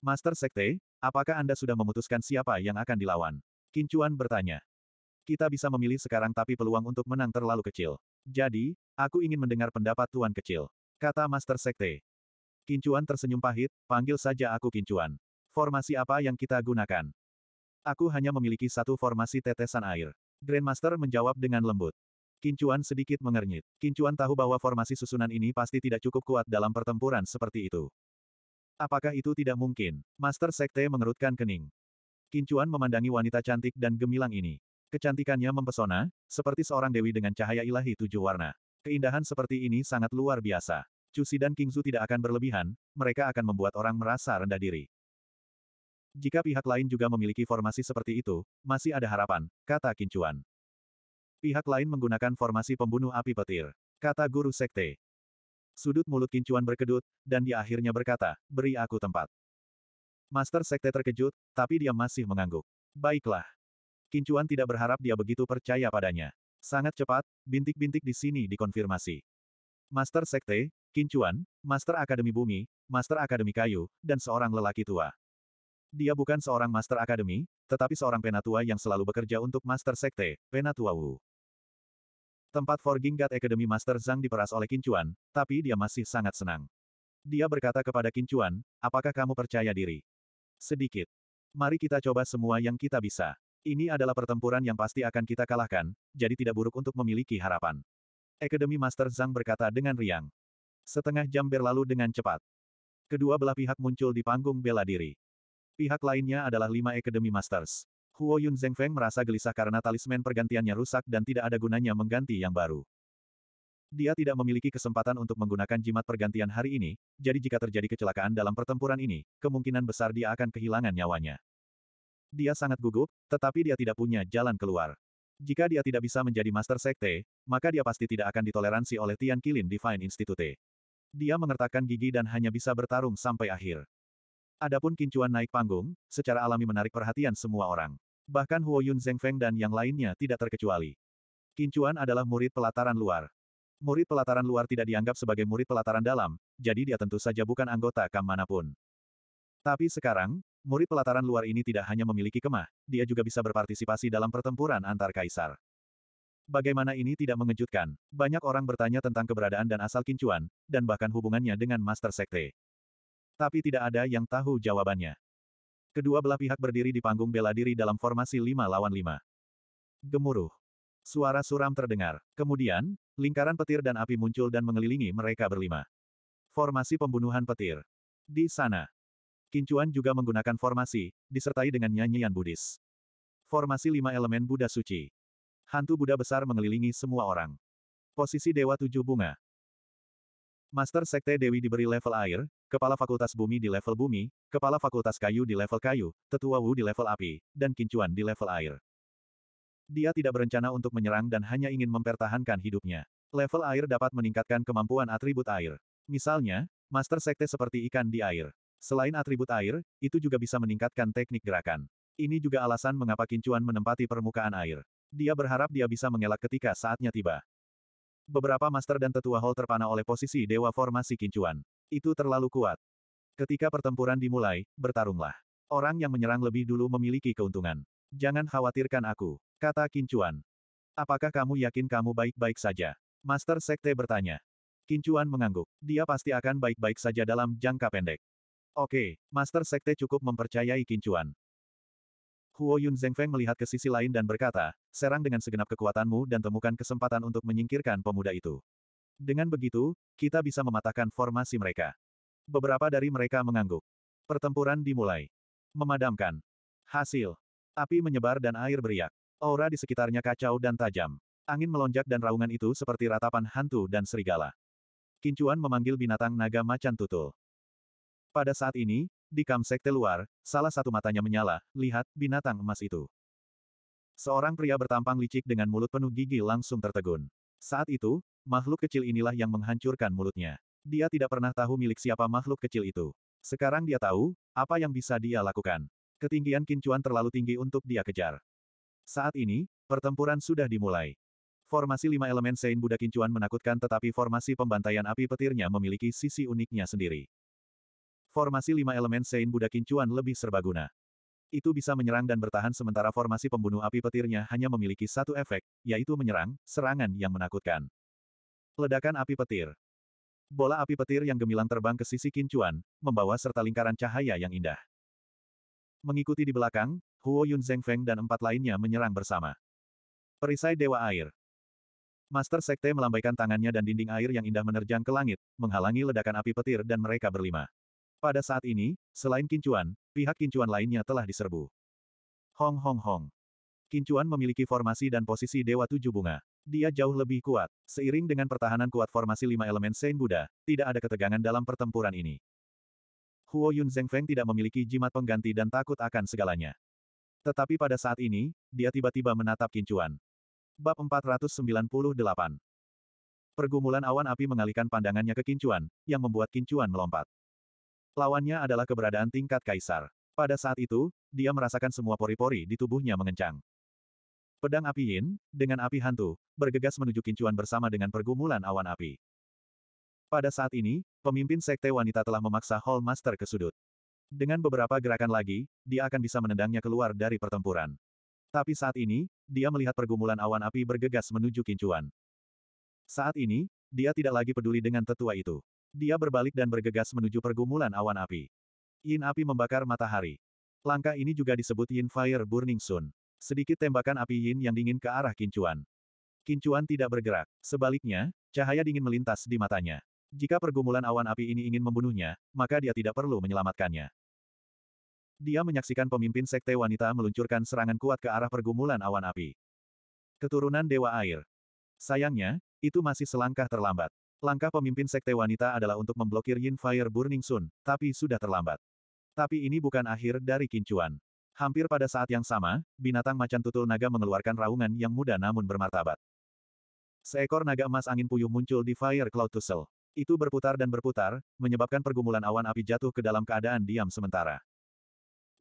Master Sekte, apakah Anda sudah memutuskan siapa yang akan dilawan? Kincuan bertanya. Kita bisa memilih sekarang tapi peluang untuk menang terlalu kecil. Jadi, aku ingin mendengar pendapat Tuan Kecil. Kata Master Sekte. Kincuan tersenyum pahit, panggil saja aku Kincuan. Formasi apa yang kita gunakan? Aku hanya memiliki satu formasi tetesan air. Grandmaster menjawab dengan lembut. Kincuan sedikit mengernyit. Kincuan tahu bahwa formasi susunan ini pasti tidak cukup kuat dalam pertempuran seperti itu. Apakah itu tidak mungkin? Master Sekte mengerutkan kening. Kincuan memandangi wanita cantik dan gemilang ini. Kecantikannya mempesona, seperti seorang dewi dengan cahaya ilahi tujuh warna. Keindahan seperti ini sangat luar biasa. Cusi dan Kingzu tidak akan berlebihan, mereka akan membuat orang merasa rendah diri. Jika pihak lain juga memiliki formasi seperti itu, masih ada harapan, kata Kincuan. Pihak lain menggunakan formasi pembunuh api petir, kata guru sekte. Sudut mulut Kincuan berkedut, dan dia akhirnya berkata, beri aku tempat. Master sekte terkejut, tapi dia masih mengangguk. Baiklah. Kincuan tidak berharap dia begitu percaya padanya. Sangat cepat, bintik-bintik di sini dikonfirmasi. Master Sekte, Kincuan, Master Akademi Bumi, Master Akademi Kayu, dan seorang lelaki tua. Dia bukan seorang Master Akademi, tetapi seorang penatua yang selalu bekerja untuk Master Sekte, Penatua Wu. Tempat Forging God Academy Master Zhang diperas oleh Kincuan, tapi dia masih sangat senang. Dia berkata kepada Kincuan, apakah kamu percaya diri? Sedikit. Mari kita coba semua yang kita bisa. Ini adalah pertempuran yang pasti akan kita kalahkan, jadi tidak buruk untuk memiliki harapan. Akademi Master Zhang berkata dengan riang. Setengah jam berlalu dengan cepat. Kedua belah pihak muncul di panggung bela diri. Pihak lainnya adalah lima Akademi Masters. Huo Yun Feng merasa gelisah karena talisman pergantiannya rusak dan tidak ada gunanya mengganti yang baru. Dia tidak memiliki kesempatan untuk menggunakan jimat pergantian hari ini, jadi jika terjadi kecelakaan dalam pertempuran ini, kemungkinan besar dia akan kehilangan nyawanya. Dia sangat gugup, tetapi dia tidak punya jalan keluar. Jika dia tidak bisa menjadi Master Sekte, maka dia pasti tidak akan ditoleransi oleh Tian Kilin Divine Institute. Dia mengertakkan gigi dan hanya bisa bertarung sampai akhir. Adapun Kincuan naik panggung, secara alami menarik perhatian semua orang. Bahkan Huo Yun Feng dan yang lainnya tidak terkecuali. Kincuan adalah murid pelataran luar. Murid pelataran luar tidak dianggap sebagai murid pelataran dalam, jadi dia tentu saja bukan anggota kam manapun. Tapi sekarang, Murid pelataran luar ini tidak hanya memiliki kemah, dia juga bisa berpartisipasi dalam pertempuran antar kaisar. Bagaimana ini tidak mengejutkan? Banyak orang bertanya tentang keberadaan dan asal kincuan, dan bahkan hubungannya dengan Master Sekte. Tapi tidak ada yang tahu jawabannya. Kedua belah pihak berdiri di panggung bela diri dalam formasi lima lawan lima. Gemuruh. Suara suram terdengar. Kemudian, lingkaran petir dan api muncul dan mengelilingi mereka berlima. Formasi pembunuhan petir. Di sana, Kincuan juga menggunakan formasi, disertai dengan nyanyian Buddhis. Formasi lima elemen Buddha suci. Hantu Buddha besar mengelilingi semua orang. Posisi Dewa Tujuh Bunga. Master Sekte Dewi diberi level air, Kepala Fakultas Bumi di level Bumi, Kepala Fakultas Kayu di level Kayu, Tetua Wu di level Api, dan Kincuan di level Air. Dia tidak berencana untuk menyerang dan hanya ingin mempertahankan hidupnya. Level air dapat meningkatkan kemampuan atribut air. Misalnya, Master Sekte seperti ikan di air. Selain atribut air, itu juga bisa meningkatkan teknik gerakan. Ini juga alasan mengapa Kincuan menempati permukaan air. Dia berharap dia bisa mengelak ketika saatnya tiba. Beberapa master dan tetua hall terpana oleh posisi dewa formasi Kincuan. Itu terlalu kuat. Ketika pertempuran dimulai, bertarunglah. Orang yang menyerang lebih dulu memiliki keuntungan. Jangan khawatirkan aku, kata Kincuan. Apakah kamu yakin kamu baik-baik saja? Master Sekte bertanya. Kincuan mengangguk. Dia pasti akan baik-baik saja dalam jangka pendek. Oke, Master Sekte cukup mempercayai kincuan. Huo Yun Feng melihat ke sisi lain dan berkata, serang dengan segenap kekuatanmu dan temukan kesempatan untuk menyingkirkan pemuda itu. Dengan begitu, kita bisa mematahkan formasi mereka. Beberapa dari mereka mengangguk. Pertempuran dimulai. Memadamkan. Hasil. Api menyebar dan air beriak. Aura di sekitarnya kacau dan tajam. Angin melonjak dan raungan itu seperti ratapan hantu dan serigala. Kincuan memanggil binatang naga macan tutul. Pada saat ini, di kam sekte luar, salah satu matanya menyala, lihat, binatang emas itu. Seorang pria bertampang licik dengan mulut penuh gigi langsung tertegun. Saat itu, makhluk kecil inilah yang menghancurkan mulutnya. Dia tidak pernah tahu milik siapa makhluk kecil itu. Sekarang dia tahu, apa yang bisa dia lakukan. Ketinggian kincuan terlalu tinggi untuk dia kejar. Saat ini, pertempuran sudah dimulai. Formasi lima elemen Sein Buddha Kincuan menakutkan tetapi formasi pembantaian api petirnya memiliki sisi uniknya sendiri. Formasi lima elemen Sein Buddha Kincuan lebih serbaguna. Itu bisa menyerang dan bertahan sementara formasi pembunuh api petirnya hanya memiliki satu efek, yaitu menyerang, serangan yang menakutkan. Ledakan api petir. Bola api petir yang gemilang terbang ke sisi Kincuan, membawa serta lingkaran cahaya yang indah. Mengikuti di belakang, Huo Yun Feng dan empat lainnya menyerang bersama. Perisai Dewa Air. Master Sekte melambaikan tangannya dan dinding air yang indah menerjang ke langit, menghalangi ledakan api petir dan mereka berlima. Pada saat ini, selain Kincuan, pihak Kincuan lainnya telah diserbu. Hong Hong Hong. Kincuan memiliki formasi dan posisi Dewa Tujuh Bunga. Dia jauh lebih kuat. Seiring dengan pertahanan kuat formasi lima elemen Saint Buddha, tidak ada ketegangan dalam pertempuran ini. Huo Yun Feng tidak memiliki jimat pengganti dan takut akan segalanya. Tetapi pada saat ini, dia tiba-tiba menatap Kincuan. Bab 498 Pergumulan awan api mengalihkan pandangannya ke Kincuan, yang membuat Kincuan melompat. Lawannya adalah keberadaan tingkat kaisar. Pada saat itu, dia merasakan semua pori-pori di tubuhnya mengencang. Pedang api Yin, dengan api hantu, bergegas menuju kincuan bersama dengan pergumulan awan api. Pada saat ini, pemimpin sekte wanita telah memaksa Hall Master ke sudut. Dengan beberapa gerakan lagi, dia akan bisa menendangnya keluar dari pertempuran. Tapi saat ini, dia melihat pergumulan awan api bergegas menuju kincuan. Saat ini, dia tidak lagi peduli dengan tetua itu. Dia berbalik dan bergegas menuju pergumulan awan api. Yin api membakar matahari. Langkah ini juga disebut Yin Fire Burning Sun. Sedikit tembakan api Yin yang dingin ke arah Kincuan. Kincuan tidak bergerak. Sebaliknya, cahaya dingin melintas di matanya. Jika pergumulan awan api ini ingin membunuhnya, maka dia tidak perlu menyelamatkannya. Dia menyaksikan pemimpin sekte wanita meluncurkan serangan kuat ke arah pergumulan awan api. Keturunan Dewa Air. Sayangnya, itu masih selangkah terlambat. Langkah pemimpin sekte wanita adalah untuk memblokir Yin Fire Burning Sun, tapi sudah terlambat. Tapi ini bukan akhir dari kincuan. Hampir pada saat yang sama, binatang macan tutul naga mengeluarkan raungan yang muda namun bermartabat. Seekor naga emas angin puyuh muncul di Fire Cloud Tussle. Itu berputar dan berputar, menyebabkan pergumulan awan api jatuh ke dalam keadaan diam sementara.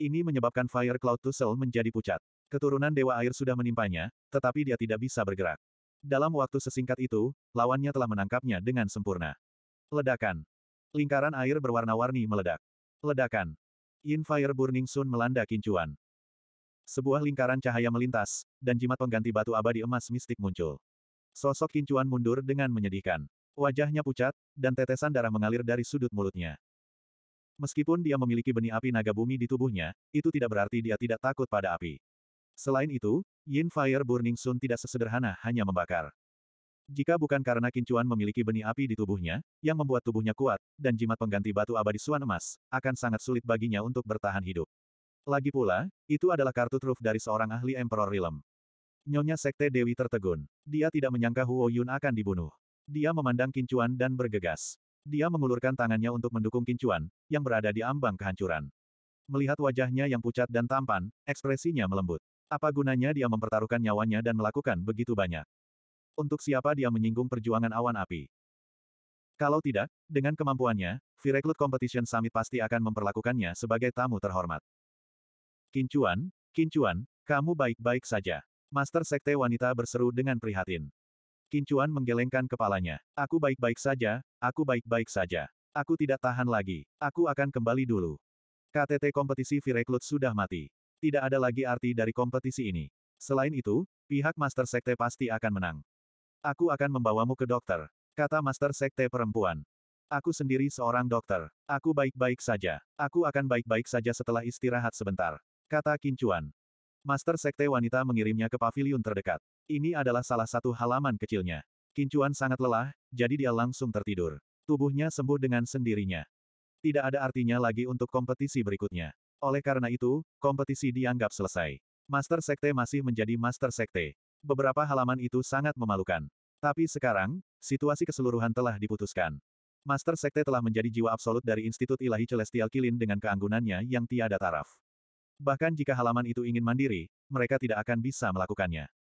Ini menyebabkan Fire Cloud Tussle menjadi pucat. Keturunan Dewa Air sudah menimpanya, tetapi dia tidak bisa bergerak. Dalam waktu sesingkat itu, lawannya telah menangkapnya dengan sempurna. Ledakan. Lingkaran air berwarna-warni meledak. Ledakan. Yin Fire Burning Sun melanda kincuan. Sebuah lingkaran cahaya melintas, dan jimat pengganti batu abadi emas mistik muncul. Sosok kincuan mundur dengan menyedihkan. Wajahnya pucat, dan tetesan darah mengalir dari sudut mulutnya. Meskipun dia memiliki benih api naga bumi di tubuhnya, itu tidak berarti dia tidak takut pada api. Selain itu, Yin Fire Burning Sun tidak sesederhana hanya membakar. Jika bukan karena Kincuan memiliki benih api di tubuhnya, yang membuat tubuhnya kuat, dan jimat pengganti batu abadi Suan Emas, akan sangat sulit baginya untuk bertahan hidup. Lagi pula, itu adalah kartu truf dari seorang ahli Emperor Realm. Nyonya Sekte Dewi tertegun. Dia tidak menyangka Huo Yun akan dibunuh. Dia memandang Kincuan dan bergegas. Dia mengulurkan tangannya untuk mendukung Kincuan, yang berada di ambang kehancuran. Melihat wajahnya yang pucat dan tampan, ekspresinya melembut. Apa gunanya dia mempertaruhkan nyawanya dan melakukan begitu banyak? Untuk siapa dia menyinggung perjuangan awan api? Kalau tidak, dengan kemampuannya, v Competition Summit pasti akan memperlakukannya sebagai tamu terhormat. Kincuan, Kincuan, kamu baik-baik saja. Master Sekte Wanita berseru dengan prihatin. Kincuan menggelengkan kepalanya. Aku baik-baik saja, aku baik-baik saja. Aku tidak tahan lagi. Aku akan kembali dulu. KTT kompetisi v sudah mati. Tidak ada lagi arti dari kompetisi ini. Selain itu, pihak Master Sekte pasti akan menang. Aku akan membawamu ke dokter, kata Master Sekte perempuan. Aku sendiri seorang dokter. Aku baik-baik saja. Aku akan baik-baik saja setelah istirahat sebentar, kata Kincuan. Master Sekte wanita mengirimnya ke pavilion terdekat. Ini adalah salah satu halaman kecilnya. Kincuan sangat lelah, jadi dia langsung tertidur. Tubuhnya sembuh dengan sendirinya. Tidak ada artinya lagi untuk kompetisi berikutnya. Oleh karena itu, kompetisi dianggap selesai. Master Sekte masih menjadi Master Sekte. Beberapa halaman itu sangat memalukan. Tapi sekarang, situasi keseluruhan telah diputuskan. Master Sekte telah menjadi jiwa absolut dari Institut Ilahi Celestial Kilin dengan keanggunannya yang tiada taraf. Bahkan jika halaman itu ingin mandiri, mereka tidak akan bisa melakukannya.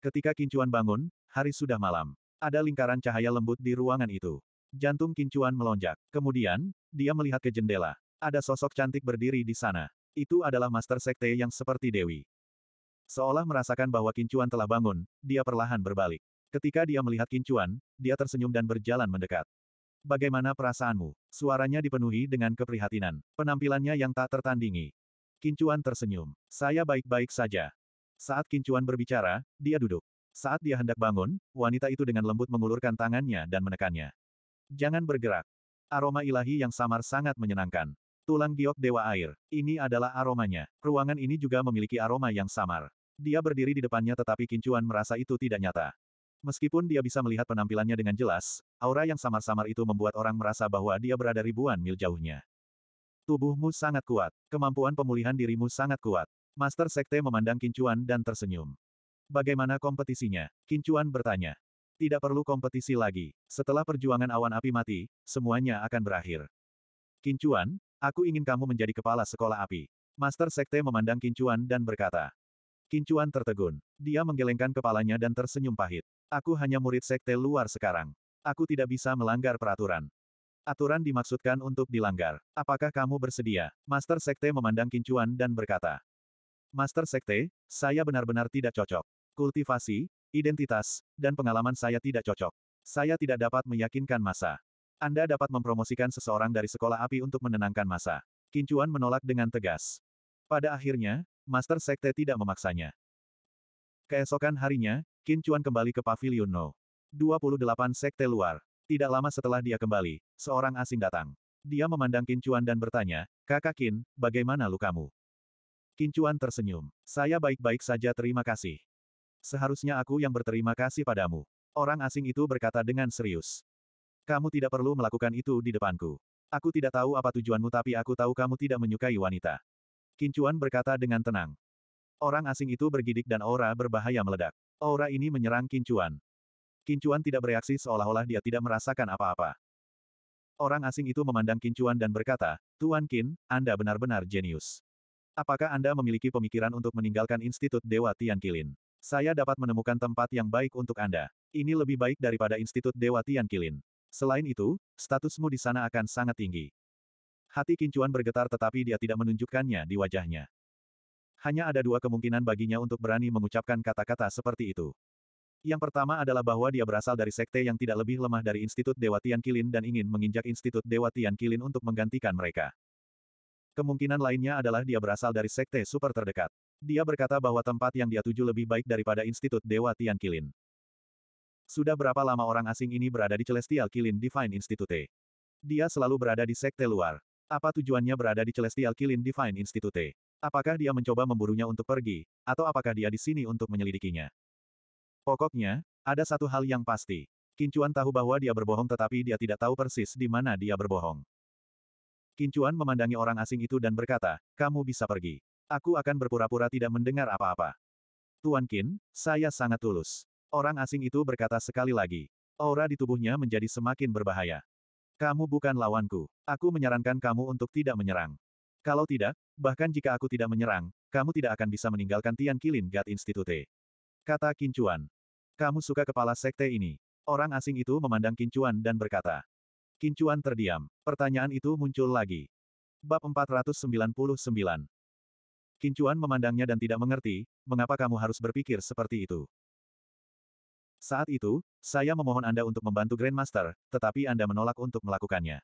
Ketika Kincuan bangun, hari sudah malam. Ada lingkaran cahaya lembut di ruangan itu. Jantung Kincuan melonjak. Kemudian, dia melihat ke jendela. Ada sosok cantik berdiri di sana. Itu adalah Master Sekte yang seperti Dewi. Seolah merasakan bahwa Kincuan telah bangun, dia perlahan berbalik. Ketika dia melihat Kincuan, dia tersenyum dan berjalan mendekat. Bagaimana perasaanmu? Suaranya dipenuhi dengan keprihatinan. Penampilannya yang tak tertandingi. Kincuan tersenyum. Saya baik-baik saja. Saat Kincuan berbicara, dia duduk. Saat dia hendak bangun, wanita itu dengan lembut mengulurkan tangannya dan menekannya. Jangan bergerak. Aroma ilahi yang samar sangat menyenangkan. Tulang giok Dewa Air. Ini adalah aromanya. Ruangan ini juga memiliki aroma yang samar. Dia berdiri di depannya tetapi Kincuan merasa itu tidak nyata. Meskipun dia bisa melihat penampilannya dengan jelas, aura yang samar-samar itu membuat orang merasa bahwa dia berada ribuan mil jauhnya. Tubuhmu sangat kuat. Kemampuan pemulihan dirimu sangat kuat. Master Sekte memandang Kincuan dan tersenyum. Bagaimana kompetisinya? Kincuan bertanya. Tidak perlu kompetisi lagi. Setelah perjuangan awan api mati, semuanya akan berakhir. Kincuan, Aku ingin kamu menjadi kepala sekolah api. Master Sekte memandang Kincuan dan berkata. Kincuan tertegun. Dia menggelengkan kepalanya dan tersenyum pahit. Aku hanya murid Sekte luar sekarang. Aku tidak bisa melanggar peraturan. Aturan dimaksudkan untuk dilanggar. Apakah kamu bersedia? Master Sekte memandang Kincuan dan berkata. Master Sekte, saya benar-benar tidak cocok. Kultivasi, identitas, dan pengalaman saya tidak cocok. Saya tidak dapat meyakinkan masa. Anda dapat mempromosikan seseorang dari sekolah api untuk menenangkan masa. Kincuan menolak dengan tegas. Pada akhirnya, Master Sekte tidak memaksanya. Keesokan harinya, Kincuan kembali ke Pavilion No. 28 Sekte luar. Tidak lama setelah dia kembali, seorang asing datang. Dia memandang Kincuan dan bertanya, Kakak Kin, bagaimana lukamu? Kincuan tersenyum. Saya baik-baik saja terima kasih. Seharusnya aku yang berterima kasih padamu. Orang asing itu berkata dengan serius. Kamu tidak perlu melakukan itu di depanku. Aku tidak tahu apa tujuanmu tapi aku tahu kamu tidak menyukai wanita. Kincuan berkata dengan tenang. Orang asing itu bergidik dan aura berbahaya meledak. Aura ini menyerang Kincuan. Kincuan tidak bereaksi seolah-olah dia tidak merasakan apa-apa. Orang asing itu memandang Kincuan dan berkata, Tuan Kin, Anda benar-benar jenius. Apakah Anda memiliki pemikiran untuk meninggalkan Institut Dewa Tian Kilin? Saya dapat menemukan tempat yang baik untuk Anda. Ini lebih baik daripada Institut Dewa Tian Kilin. Selain itu, statusmu di sana akan sangat tinggi. Hati Kincuan bergetar tetapi dia tidak menunjukkannya di wajahnya. Hanya ada dua kemungkinan baginya untuk berani mengucapkan kata-kata seperti itu. Yang pertama adalah bahwa dia berasal dari sekte yang tidak lebih lemah dari Institut Dewa Tian Kilin dan ingin menginjak Institut Dewa Tian Kilin untuk menggantikan mereka. Kemungkinan lainnya adalah dia berasal dari sekte super terdekat. Dia berkata bahwa tempat yang dia tuju lebih baik daripada Institut Dewa Tian Kilin. Sudah berapa lama orang asing ini berada di Celestial Kilin Divine Institute? Dia selalu berada di sekte luar. Apa tujuannya berada di Celestial Kilin Divine Institute? Apakah dia mencoba memburunya untuk pergi, atau apakah dia di sini untuk menyelidikinya? Pokoknya, ada satu hal yang pasti. Kincuan tahu bahwa dia berbohong tetapi dia tidak tahu persis di mana dia berbohong. Kincuan memandangi orang asing itu dan berkata, kamu bisa pergi. Aku akan berpura-pura tidak mendengar apa-apa. Tuan Kin, saya sangat tulus. Orang asing itu berkata sekali lagi. Aura di tubuhnya menjadi semakin berbahaya. Kamu bukan lawanku. Aku menyarankan kamu untuk tidak menyerang. Kalau tidak, bahkan jika aku tidak menyerang, kamu tidak akan bisa meninggalkan Tian Kilin Gat Institute. Kata Kincuan. Kamu suka kepala sekte ini. Orang asing itu memandang Kincuan dan berkata. Kincuan terdiam. Pertanyaan itu muncul lagi. Bab 499. Kincuan memandangnya dan tidak mengerti, mengapa kamu harus berpikir seperti itu. Saat itu, saya memohon Anda untuk membantu Grandmaster, tetapi Anda menolak untuk melakukannya.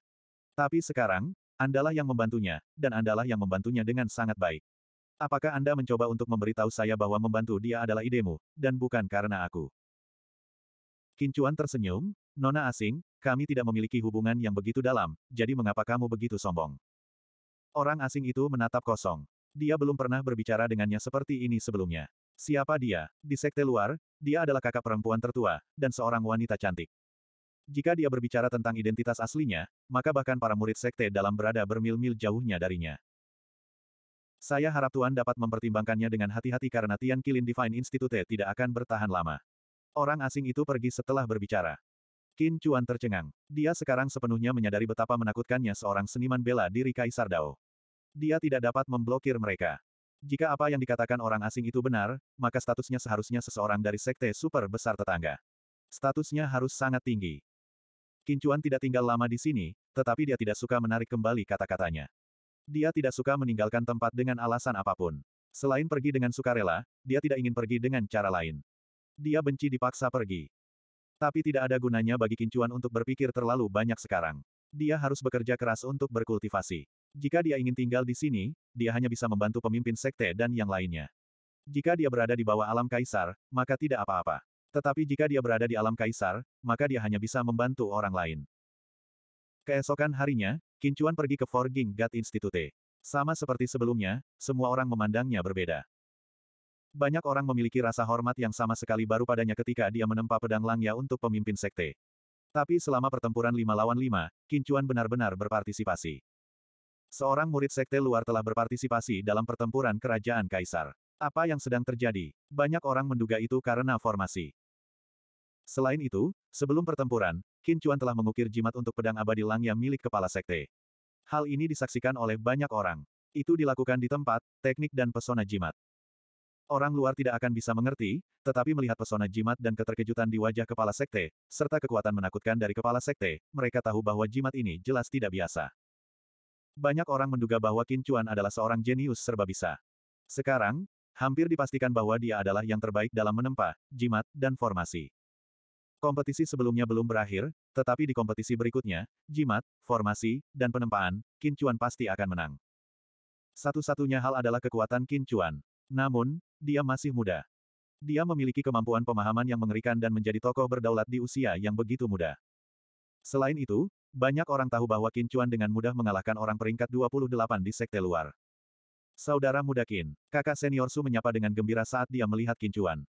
Tapi sekarang, Andalah yang membantunya, dan Andalah yang membantunya dengan sangat baik. Apakah Anda mencoba untuk memberitahu saya bahwa membantu dia adalah idemu, dan bukan karena aku? Kincuan tersenyum, Nona asing, kami tidak memiliki hubungan yang begitu dalam, jadi mengapa kamu begitu sombong? Orang asing itu menatap kosong. Dia belum pernah berbicara dengannya seperti ini sebelumnya. Siapa dia? Di sekte luar, dia adalah kakak perempuan tertua, dan seorang wanita cantik. Jika dia berbicara tentang identitas aslinya, maka bahkan para murid sekte dalam berada bermil-mil jauhnya darinya. Saya harap Tuan dapat mempertimbangkannya dengan hati-hati karena Tian Kilin Divine Institute tidak akan bertahan lama. Orang asing itu pergi setelah berbicara. Qin Chuan tercengang. Dia sekarang sepenuhnya menyadari betapa menakutkannya seorang seniman bela diri Kaisar Dao. Dia tidak dapat memblokir mereka. Jika apa yang dikatakan orang asing itu benar, maka statusnya seharusnya seseorang dari sekte super besar tetangga. Statusnya harus sangat tinggi. Kincuan tidak tinggal lama di sini, tetapi dia tidak suka menarik kembali kata-katanya. Dia tidak suka meninggalkan tempat dengan alasan apapun. Selain pergi dengan sukarela, dia tidak ingin pergi dengan cara lain. Dia benci dipaksa pergi. Tapi tidak ada gunanya bagi Kincuan untuk berpikir terlalu banyak sekarang. Dia harus bekerja keras untuk berkultivasi. Jika dia ingin tinggal di sini, dia hanya bisa membantu pemimpin sekte dan yang lainnya. Jika dia berada di bawah alam kaisar, maka tidak apa-apa. Tetapi jika dia berada di alam kaisar, maka dia hanya bisa membantu orang lain. Keesokan harinya, Kincuan pergi ke Forging God Institute. Sama seperti sebelumnya, semua orang memandangnya berbeda. Banyak orang memiliki rasa hormat yang sama sekali baru padanya ketika dia menempa pedang Langya untuk pemimpin sekte. Tapi selama pertempuran lima lawan lima, Kincuan benar-benar berpartisipasi. Seorang murid sekte luar telah berpartisipasi dalam pertempuran kerajaan kaisar. Apa yang sedang terjadi? Banyak orang menduga itu karena formasi. Selain itu, sebelum pertempuran, Qin Chuan telah mengukir jimat untuk pedang abadi lang yang milik kepala sekte. Hal ini disaksikan oleh banyak orang. Itu dilakukan di tempat, teknik dan pesona jimat. Orang luar tidak akan bisa mengerti, tetapi melihat pesona jimat dan keterkejutan di wajah kepala sekte, serta kekuatan menakutkan dari kepala sekte, mereka tahu bahwa jimat ini jelas tidak biasa. Banyak orang menduga bahwa Qin Chuan adalah seorang jenius serba bisa. Sekarang, hampir dipastikan bahwa dia adalah yang terbaik dalam menempa, jimat, dan formasi. Kompetisi sebelumnya belum berakhir, tetapi di kompetisi berikutnya, jimat, formasi, dan penempaan, Qin Chuan pasti akan menang. Satu-satunya hal adalah kekuatan Qin Chuan. Namun, dia masih muda. Dia memiliki kemampuan pemahaman yang mengerikan dan menjadi tokoh berdaulat di usia yang begitu muda. Selain itu, banyak orang tahu bahwa Qin Chuan dengan mudah mengalahkan orang peringkat 28 di sekte luar. Saudara muda Qin, kakak senior Su menyapa dengan gembira saat dia melihat Qin Chuan.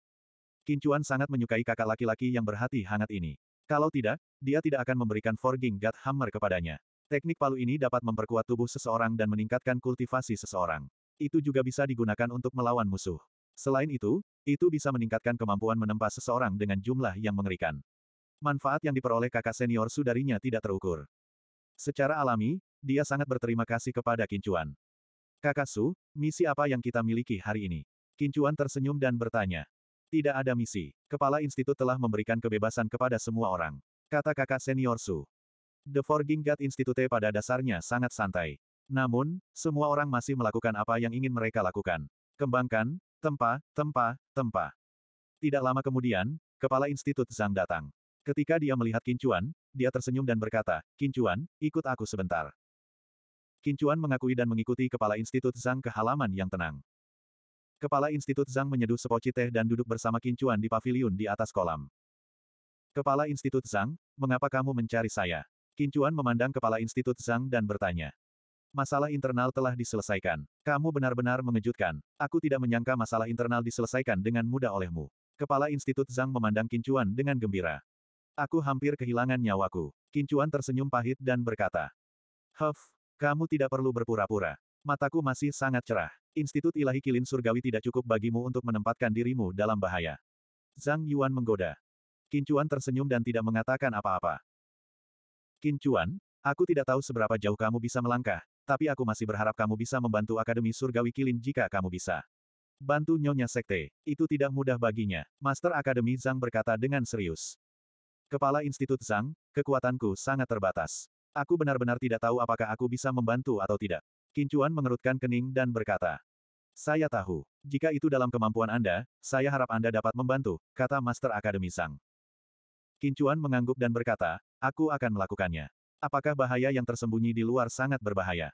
Qin Chuan sangat menyukai kakak laki-laki yang berhati hangat ini. Kalau tidak, dia tidak akan memberikan Forging God Hammer kepadanya. Teknik palu ini dapat memperkuat tubuh seseorang dan meningkatkan kultivasi seseorang. Itu juga bisa digunakan untuk melawan musuh. Selain itu, itu bisa meningkatkan kemampuan menempa seseorang dengan jumlah yang mengerikan manfaat yang diperoleh kakak senior Su darinya tidak terukur. Secara alami, dia sangat berterima kasih kepada Kincuan. Kakak Su, misi apa yang kita miliki hari ini? Kincuan tersenyum dan bertanya. Tidak ada misi. Kepala institut telah memberikan kebebasan kepada semua orang. Kata kakak senior Su. The Forging God Institute pada dasarnya sangat santai. Namun, semua orang masih melakukan apa yang ingin mereka lakukan. Kembangkan, tempa, tempa, tempa. Tidak lama kemudian, kepala institut Zhang datang. Ketika dia melihat Kincuan, dia tersenyum dan berkata, Kincuan, ikut aku sebentar. Kincuan mengakui dan mengikuti kepala Institut Zhang ke halaman yang tenang. Kepala Institut Zhang menyeduh sepoci teh dan duduk bersama Kincuan di paviliun di atas kolam. Kepala Institut Zhang, mengapa kamu mencari saya? Kincuan memandang kepala Institut Zhang dan bertanya. Masalah internal telah diselesaikan. Kamu benar-benar mengejutkan. Aku tidak menyangka masalah internal diselesaikan dengan mudah olehmu. Kepala Institut Zhang memandang Kincuan dengan gembira. Aku hampir kehilangan nyawaku. Kincuan tersenyum pahit dan berkata. Huff, kamu tidak perlu berpura-pura. Mataku masih sangat cerah. Institut ilahi kilin surgawi tidak cukup bagimu untuk menempatkan dirimu dalam bahaya. Zhang Yuan menggoda. Kincuan tersenyum dan tidak mengatakan apa-apa. Kincuan, aku tidak tahu seberapa jauh kamu bisa melangkah, tapi aku masih berharap kamu bisa membantu Akademi Surgawi Kilin jika kamu bisa. Bantu Nyonya Sekte, itu tidak mudah baginya, Master Akademi Zhang berkata dengan serius. Kepala Institut Zhang, kekuatanku sangat terbatas. Aku benar-benar tidak tahu apakah aku bisa membantu atau tidak. Kincuan mengerutkan kening dan berkata. Saya tahu. Jika itu dalam kemampuan Anda, saya harap Anda dapat membantu, kata Master Akademi Zhang. Kincuan mengangguk dan berkata, aku akan melakukannya. Apakah bahaya yang tersembunyi di luar sangat berbahaya?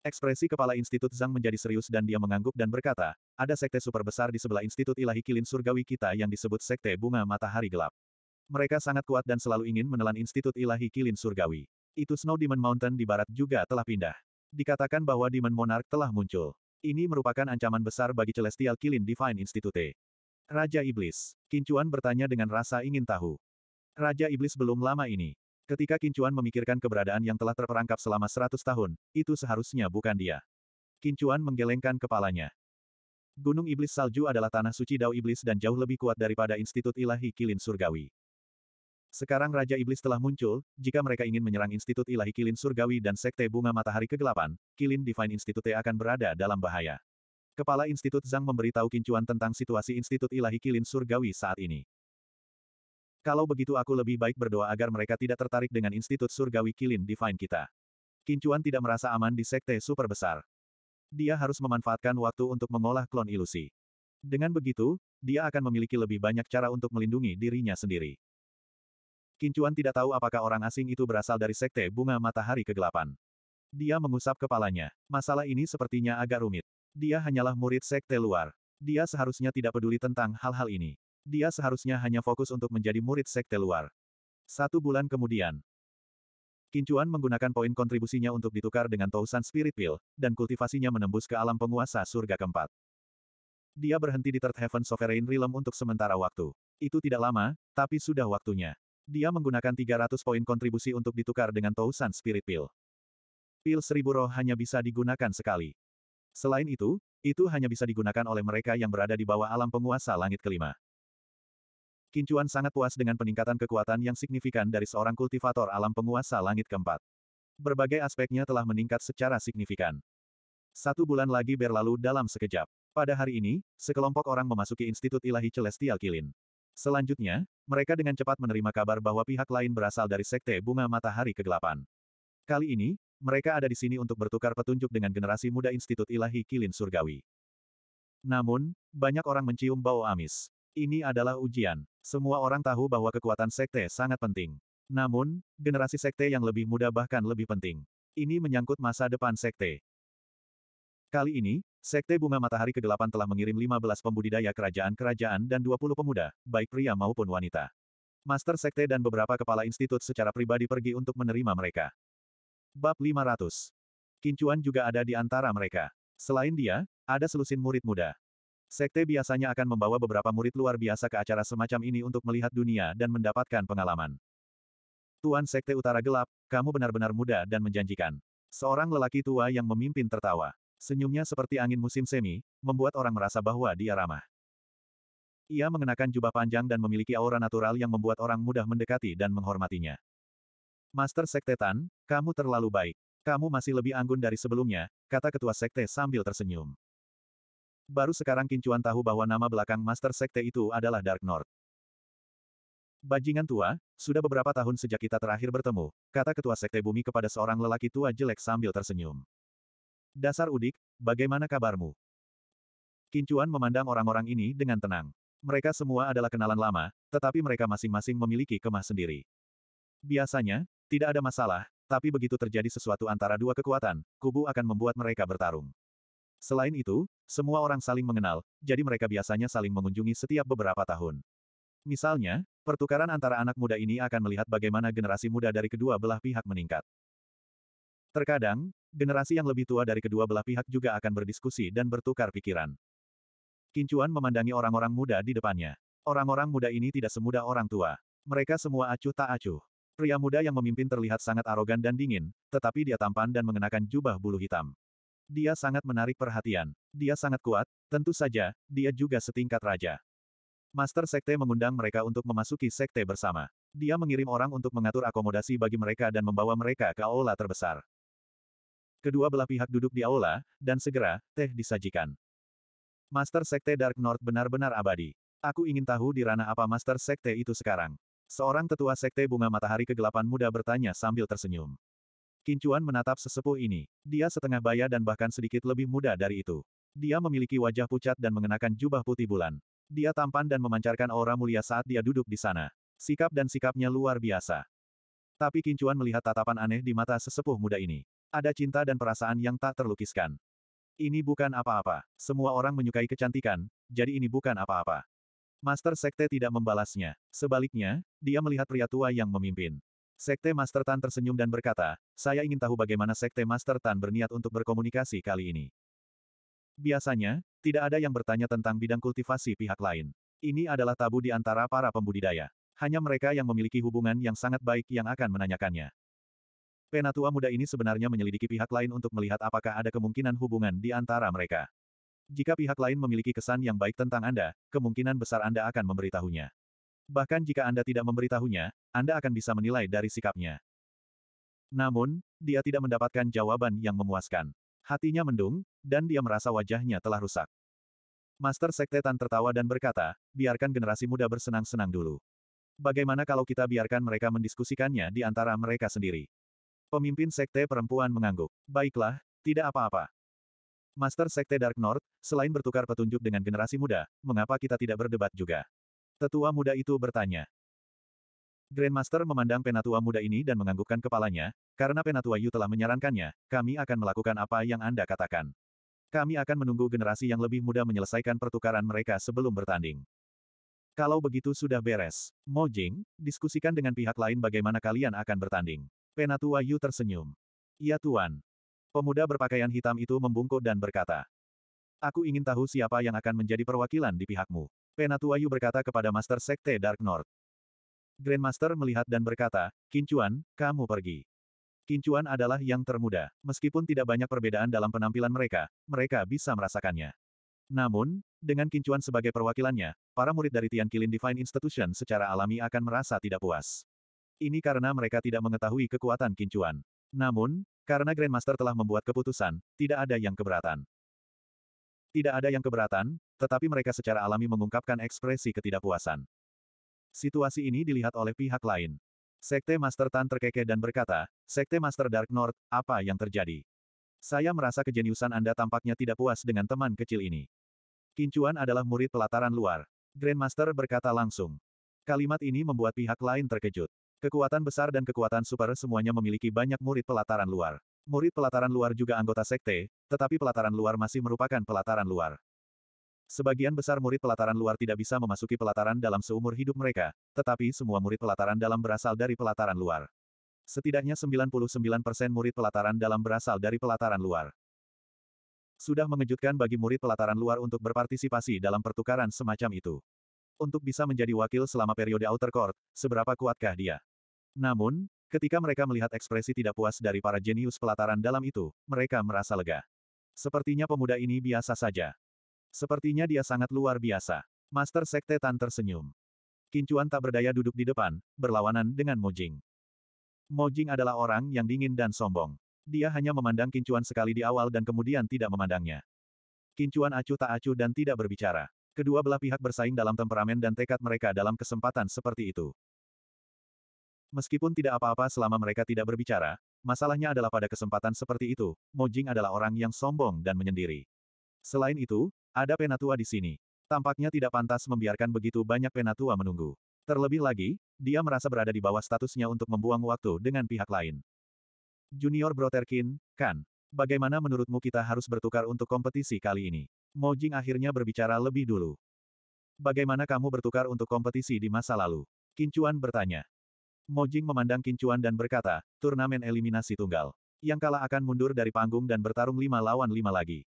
Ekspresi kepala Institut Zhang menjadi serius dan dia mengangguk dan berkata, ada sekte super besar di sebelah Institut Ilahi Kilin Surgawi kita yang disebut Sekte Bunga Matahari Gelap. Mereka sangat kuat dan selalu ingin menelan Institut Ilahi Kilin Surgawi. Itu Snow Demon Mountain di barat juga telah pindah. Dikatakan bahwa Demon Monarch telah muncul. Ini merupakan ancaman besar bagi Celestial Kilin Divine Institute. Raja Iblis. Kincuan bertanya dengan rasa ingin tahu. Raja Iblis belum lama ini. Ketika Kincuan memikirkan keberadaan yang telah terperangkap selama 100 tahun, itu seharusnya bukan dia. Kincuan menggelengkan kepalanya. Gunung Iblis Salju adalah tanah suci Dao Iblis dan jauh lebih kuat daripada Institut Ilahi Kilin Surgawi. Sekarang Raja Iblis telah muncul, jika mereka ingin menyerang Institut Ilahi Kilin Surgawi dan Sekte Bunga Matahari Kegelapan, Kilin Divine Institute e akan berada dalam bahaya. Kepala Institut Zhang memberitahu Kincuan tentang situasi Institut Ilahi Kilin Surgawi saat ini. Kalau begitu aku lebih baik berdoa agar mereka tidak tertarik dengan Institut Surgawi Kilin Divine kita. Kincuan tidak merasa aman di sekte super besar. Dia harus memanfaatkan waktu untuk mengolah klon ilusi. Dengan begitu, dia akan memiliki lebih banyak cara untuk melindungi dirinya sendiri. Kincuan tidak tahu apakah orang asing itu berasal dari sekte bunga matahari kegelapan. Dia mengusap kepalanya. Masalah ini sepertinya agak rumit. Dia hanyalah murid sekte luar. Dia seharusnya tidak peduli tentang hal-hal ini. Dia seharusnya hanya fokus untuk menjadi murid sekte luar. Satu bulan kemudian, Kincuan menggunakan poin kontribusinya untuk ditukar dengan Tousan Spirit Pill, dan kultivasinya menembus ke alam penguasa surga keempat. Dia berhenti di Third Heaven Sovereign Realm untuk sementara waktu. Itu tidak lama, tapi sudah waktunya. Dia menggunakan 300 poin kontribusi untuk ditukar dengan Tousan Spirit Pill. Pil seribu roh hanya bisa digunakan sekali. Selain itu, itu hanya bisa digunakan oleh mereka yang berada di bawah alam penguasa langit kelima. Kincuan sangat puas dengan peningkatan kekuatan yang signifikan dari seorang kultivator alam penguasa langit keempat. Berbagai aspeknya telah meningkat secara signifikan. Satu bulan lagi berlalu dalam sekejap. Pada hari ini, sekelompok orang memasuki Institut Ilahi Celestial Kilin. Selanjutnya, mereka dengan cepat menerima kabar bahwa pihak lain berasal dari Sekte Bunga Matahari Kegelapan. Kali ini, mereka ada di sini untuk bertukar petunjuk dengan generasi muda Institut Ilahi Kilin Surgawi. Namun, banyak orang mencium bau amis. Ini adalah ujian. Semua orang tahu bahwa kekuatan Sekte sangat penting. Namun, generasi Sekte yang lebih muda bahkan lebih penting. Ini menyangkut masa depan Sekte. Kali ini, Sekte Bunga Matahari ke-8 telah mengirim 15 pembudidaya kerajaan-kerajaan dan 20 pemuda, baik pria maupun wanita. Master Sekte dan beberapa kepala institut secara pribadi pergi untuk menerima mereka. Bab 500 Kincuan juga ada di antara mereka. Selain dia, ada selusin murid muda. Sekte biasanya akan membawa beberapa murid luar biasa ke acara semacam ini untuk melihat dunia dan mendapatkan pengalaman. Tuan Sekte Utara Gelap, kamu benar-benar muda dan menjanjikan. Seorang lelaki tua yang memimpin tertawa. Senyumnya seperti angin musim semi, membuat orang merasa bahwa dia ramah. Ia mengenakan jubah panjang dan memiliki aura natural yang membuat orang mudah mendekati dan menghormatinya. Master Sekte Tan, kamu terlalu baik. Kamu masih lebih anggun dari sebelumnya, kata ketua sekte sambil tersenyum. Baru sekarang Kincuan tahu bahwa nama belakang Master Sekte itu adalah Dark North. Bajingan tua, sudah beberapa tahun sejak kita terakhir bertemu, kata ketua sekte bumi kepada seorang lelaki tua jelek sambil tersenyum. Dasar udik, bagaimana kabarmu? Kincuan memandang orang-orang ini dengan tenang. Mereka semua adalah kenalan lama, tetapi mereka masing-masing memiliki kemah sendiri. Biasanya, tidak ada masalah, tapi begitu terjadi sesuatu antara dua kekuatan, kubu akan membuat mereka bertarung. Selain itu, semua orang saling mengenal, jadi mereka biasanya saling mengunjungi setiap beberapa tahun. Misalnya, Pertukaran antara anak muda ini akan melihat bagaimana generasi muda dari kedua belah pihak meningkat. Terkadang, Generasi yang lebih tua dari kedua belah pihak juga akan berdiskusi dan bertukar pikiran. Kincuan memandangi orang-orang muda di depannya. Orang-orang muda ini tidak semudah orang tua. Mereka semua acuh tak acuh. Pria muda yang memimpin terlihat sangat arogan dan dingin, tetapi dia tampan dan mengenakan jubah bulu hitam. Dia sangat menarik perhatian. Dia sangat kuat, tentu saja, dia juga setingkat raja. Master Sekte mengundang mereka untuk memasuki Sekte bersama. Dia mengirim orang untuk mengatur akomodasi bagi mereka dan membawa mereka ke aula terbesar. Kedua belah pihak duduk di aula, dan segera, teh disajikan. Master Sekte Dark North benar-benar abadi. Aku ingin tahu di ranah apa Master Sekte itu sekarang. Seorang tetua Sekte Bunga Matahari Kegelapan Muda bertanya sambil tersenyum. Kincuan menatap sesepuh ini. Dia setengah baya dan bahkan sedikit lebih muda dari itu. Dia memiliki wajah pucat dan mengenakan jubah putih bulan. Dia tampan dan memancarkan aura mulia saat dia duduk di sana. Sikap dan sikapnya luar biasa. Tapi Kincuan melihat tatapan aneh di mata sesepuh muda ini. Ada cinta dan perasaan yang tak terlukiskan. Ini bukan apa-apa. Semua orang menyukai kecantikan, jadi ini bukan apa-apa. Master Sekte tidak membalasnya. Sebaliknya, dia melihat pria tua yang memimpin. Sekte Master Tan tersenyum dan berkata, saya ingin tahu bagaimana Sekte Master Tan berniat untuk berkomunikasi kali ini. Biasanya, tidak ada yang bertanya tentang bidang kultivasi pihak lain. Ini adalah tabu di antara para pembudidaya. Hanya mereka yang memiliki hubungan yang sangat baik yang akan menanyakannya. Penatua muda ini sebenarnya menyelidiki pihak lain untuk melihat apakah ada kemungkinan hubungan di antara mereka. Jika pihak lain memiliki kesan yang baik tentang Anda, kemungkinan besar Anda akan memberitahunya. Bahkan jika Anda tidak memberitahunya, Anda akan bisa menilai dari sikapnya. Namun, dia tidak mendapatkan jawaban yang memuaskan. Hatinya mendung, dan dia merasa wajahnya telah rusak. Master Sekte Tan tertawa dan berkata, biarkan generasi muda bersenang-senang dulu. Bagaimana kalau kita biarkan mereka mendiskusikannya di antara mereka sendiri? Pemimpin sekte perempuan mengangguk. Baiklah, tidak apa-apa. Master Sekte Dark North, selain bertukar petunjuk dengan generasi muda, mengapa kita tidak berdebat juga? Tetua muda itu bertanya. Grandmaster memandang penatua muda ini dan menganggukkan kepalanya, karena penatua Yu telah menyarankannya, kami akan melakukan apa yang Anda katakan. Kami akan menunggu generasi yang lebih muda menyelesaikan pertukaran mereka sebelum bertanding. Kalau begitu sudah beres. Mo Jing, diskusikan dengan pihak lain bagaimana kalian akan bertanding. Penatua Yu tersenyum. Ya Tuan. Pemuda berpakaian hitam itu membungkuk dan berkata. Aku ingin tahu siapa yang akan menjadi perwakilan di pihakmu. Penatua Yu berkata kepada Master Sekte Dark North. Grandmaster melihat dan berkata, Kincuan, kamu pergi. Kincuan adalah yang termuda. Meskipun tidak banyak perbedaan dalam penampilan mereka, mereka bisa merasakannya. Namun, dengan Kincuan sebagai perwakilannya, para murid dari Tian Kilin Divine Institution secara alami akan merasa tidak puas. Ini karena mereka tidak mengetahui kekuatan kincuan. Namun, karena Grandmaster telah membuat keputusan, tidak ada yang keberatan. Tidak ada yang keberatan, tetapi mereka secara alami mengungkapkan ekspresi ketidakpuasan. Situasi ini dilihat oleh pihak lain. Sekte Master Tan terkekeh dan berkata, Sekte Master Dark North, apa yang terjadi? Saya merasa kejeniusan Anda tampaknya tidak puas dengan teman kecil ini. Kincuan adalah murid pelataran luar. Grandmaster berkata langsung. Kalimat ini membuat pihak lain terkejut. Kekuatan besar dan kekuatan super semuanya memiliki banyak murid pelataran luar. Murid pelataran luar juga anggota sekte, tetapi pelataran luar masih merupakan pelataran luar. Sebagian besar murid pelataran luar tidak bisa memasuki pelataran dalam seumur hidup mereka, tetapi semua murid pelataran dalam berasal dari pelataran luar. Setidaknya 99% murid pelataran dalam berasal dari pelataran luar. Sudah mengejutkan bagi murid pelataran luar untuk berpartisipasi dalam pertukaran semacam itu. Untuk bisa menjadi wakil selama periode outer court, seberapa kuatkah dia? Namun, ketika mereka melihat ekspresi tidak puas dari para jenius pelataran dalam itu, mereka merasa lega. Sepertinya pemuda ini biasa saja. Sepertinya dia sangat luar biasa. Master Sekte Tan tersenyum. Kincuan tak berdaya duduk di depan, berlawanan dengan Mojing. Mojing adalah orang yang dingin dan sombong. Dia hanya memandang Kincuan sekali di awal dan kemudian tidak memandangnya. Kincuan acuh tak acuh dan tidak berbicara. Kedua belah pihak bersaing dalam temperamen dan tekad mereka dalam kesempatan seperti itu. Meskipun tidak apa-apa selama mereka tidak berbicara, masalahnya adalah pada kesempatan seperti itu, Mojing adalah orang yang sombong dan menyendiri. Selain itu, ada penatua di sini. Tampaknya tidak pantas membiarkan begitu banyak penatua menunggu. Terlebih lagi, dia merasa berada di bawah statusnya untuk membuang waktu dengan pihak lain. Junior Broterkin, kan? Bagaimana menurutmu kita harus bertukar untuk kompetisi kali ini? Mojing akhirnya berbicara lebih dulu. Bagaimana kamu bertukar untuk kompetisi di masa lalu? Kincuan bertanya. Mojing memandang Kincuan dan berkata, turnamen eliminasi tunggal. Yang kalah akan mundur dari panggung dan bertarung lima lawan lima lagi.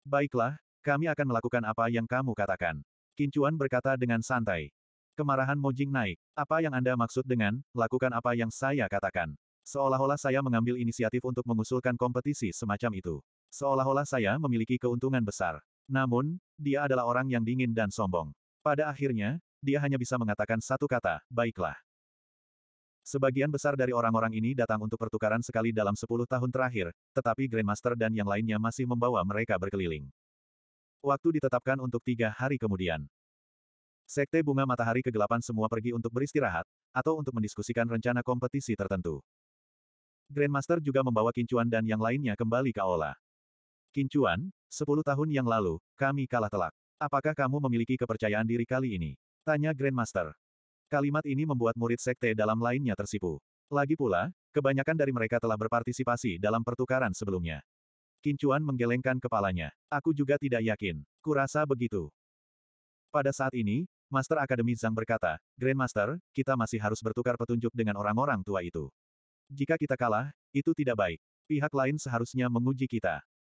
Baiklah, kami akan melakukan apa yang kamu katakan. Kincuan berkata dengan santai. Kemarahan Mojing naik. Apa yang Anda maksud dengan, lakukan apa yang saya katakan? Seolah-olah saya mengambil inisiatif untuk mengusulkan kompetisi semacam itu. Seolah-olah saya memiliki keuntungan besar. Namun, dia adalah orang yang dingin dan sombong. Pada akhirnya, dia hanya bisa mengatakan satu kata, baiklah. Sebagian besar dari orang-orang ini datang untuk pertukaran sekali dalam sepuluh tahun terakhir, tetapi Grandmaster dan yang lainnya masih membawa mereka berkeliling. Waktu ditetapkan untuk tiga hari kemudian. Sekte Bunga Matahari Kegelapan semua pergi untuk beristirahat, atau untuk mendiskusikan rencana kompetisi tertentu. Grandmaster juga membawa Kincuan dan yang lainnya kembali ke aula. Kincuan, sepuluh tahun yang lalu, kami kalah telak. Apakah kamu memiliki kepercayaan diri kali ini? Tanya Grandmaster. Kalimat ini membuat murid sekte dalam lainnya tersipu. Lagi pula, kebanyakan dari mereka telah berpartisipasi dalam pertukaran sebelumnya. Kincuan menggelengkan kepalanya. Aku juga tidak yakin. Kurasa begitu. Pada saat ini, Master Akademi Zhang berkata, Grandmaster, kita masih harus bertukar petunjuk dengan orang-orang tua itu. Jika kita kalah, itu tidak baik. Pihak lain seharusnya menguji kita.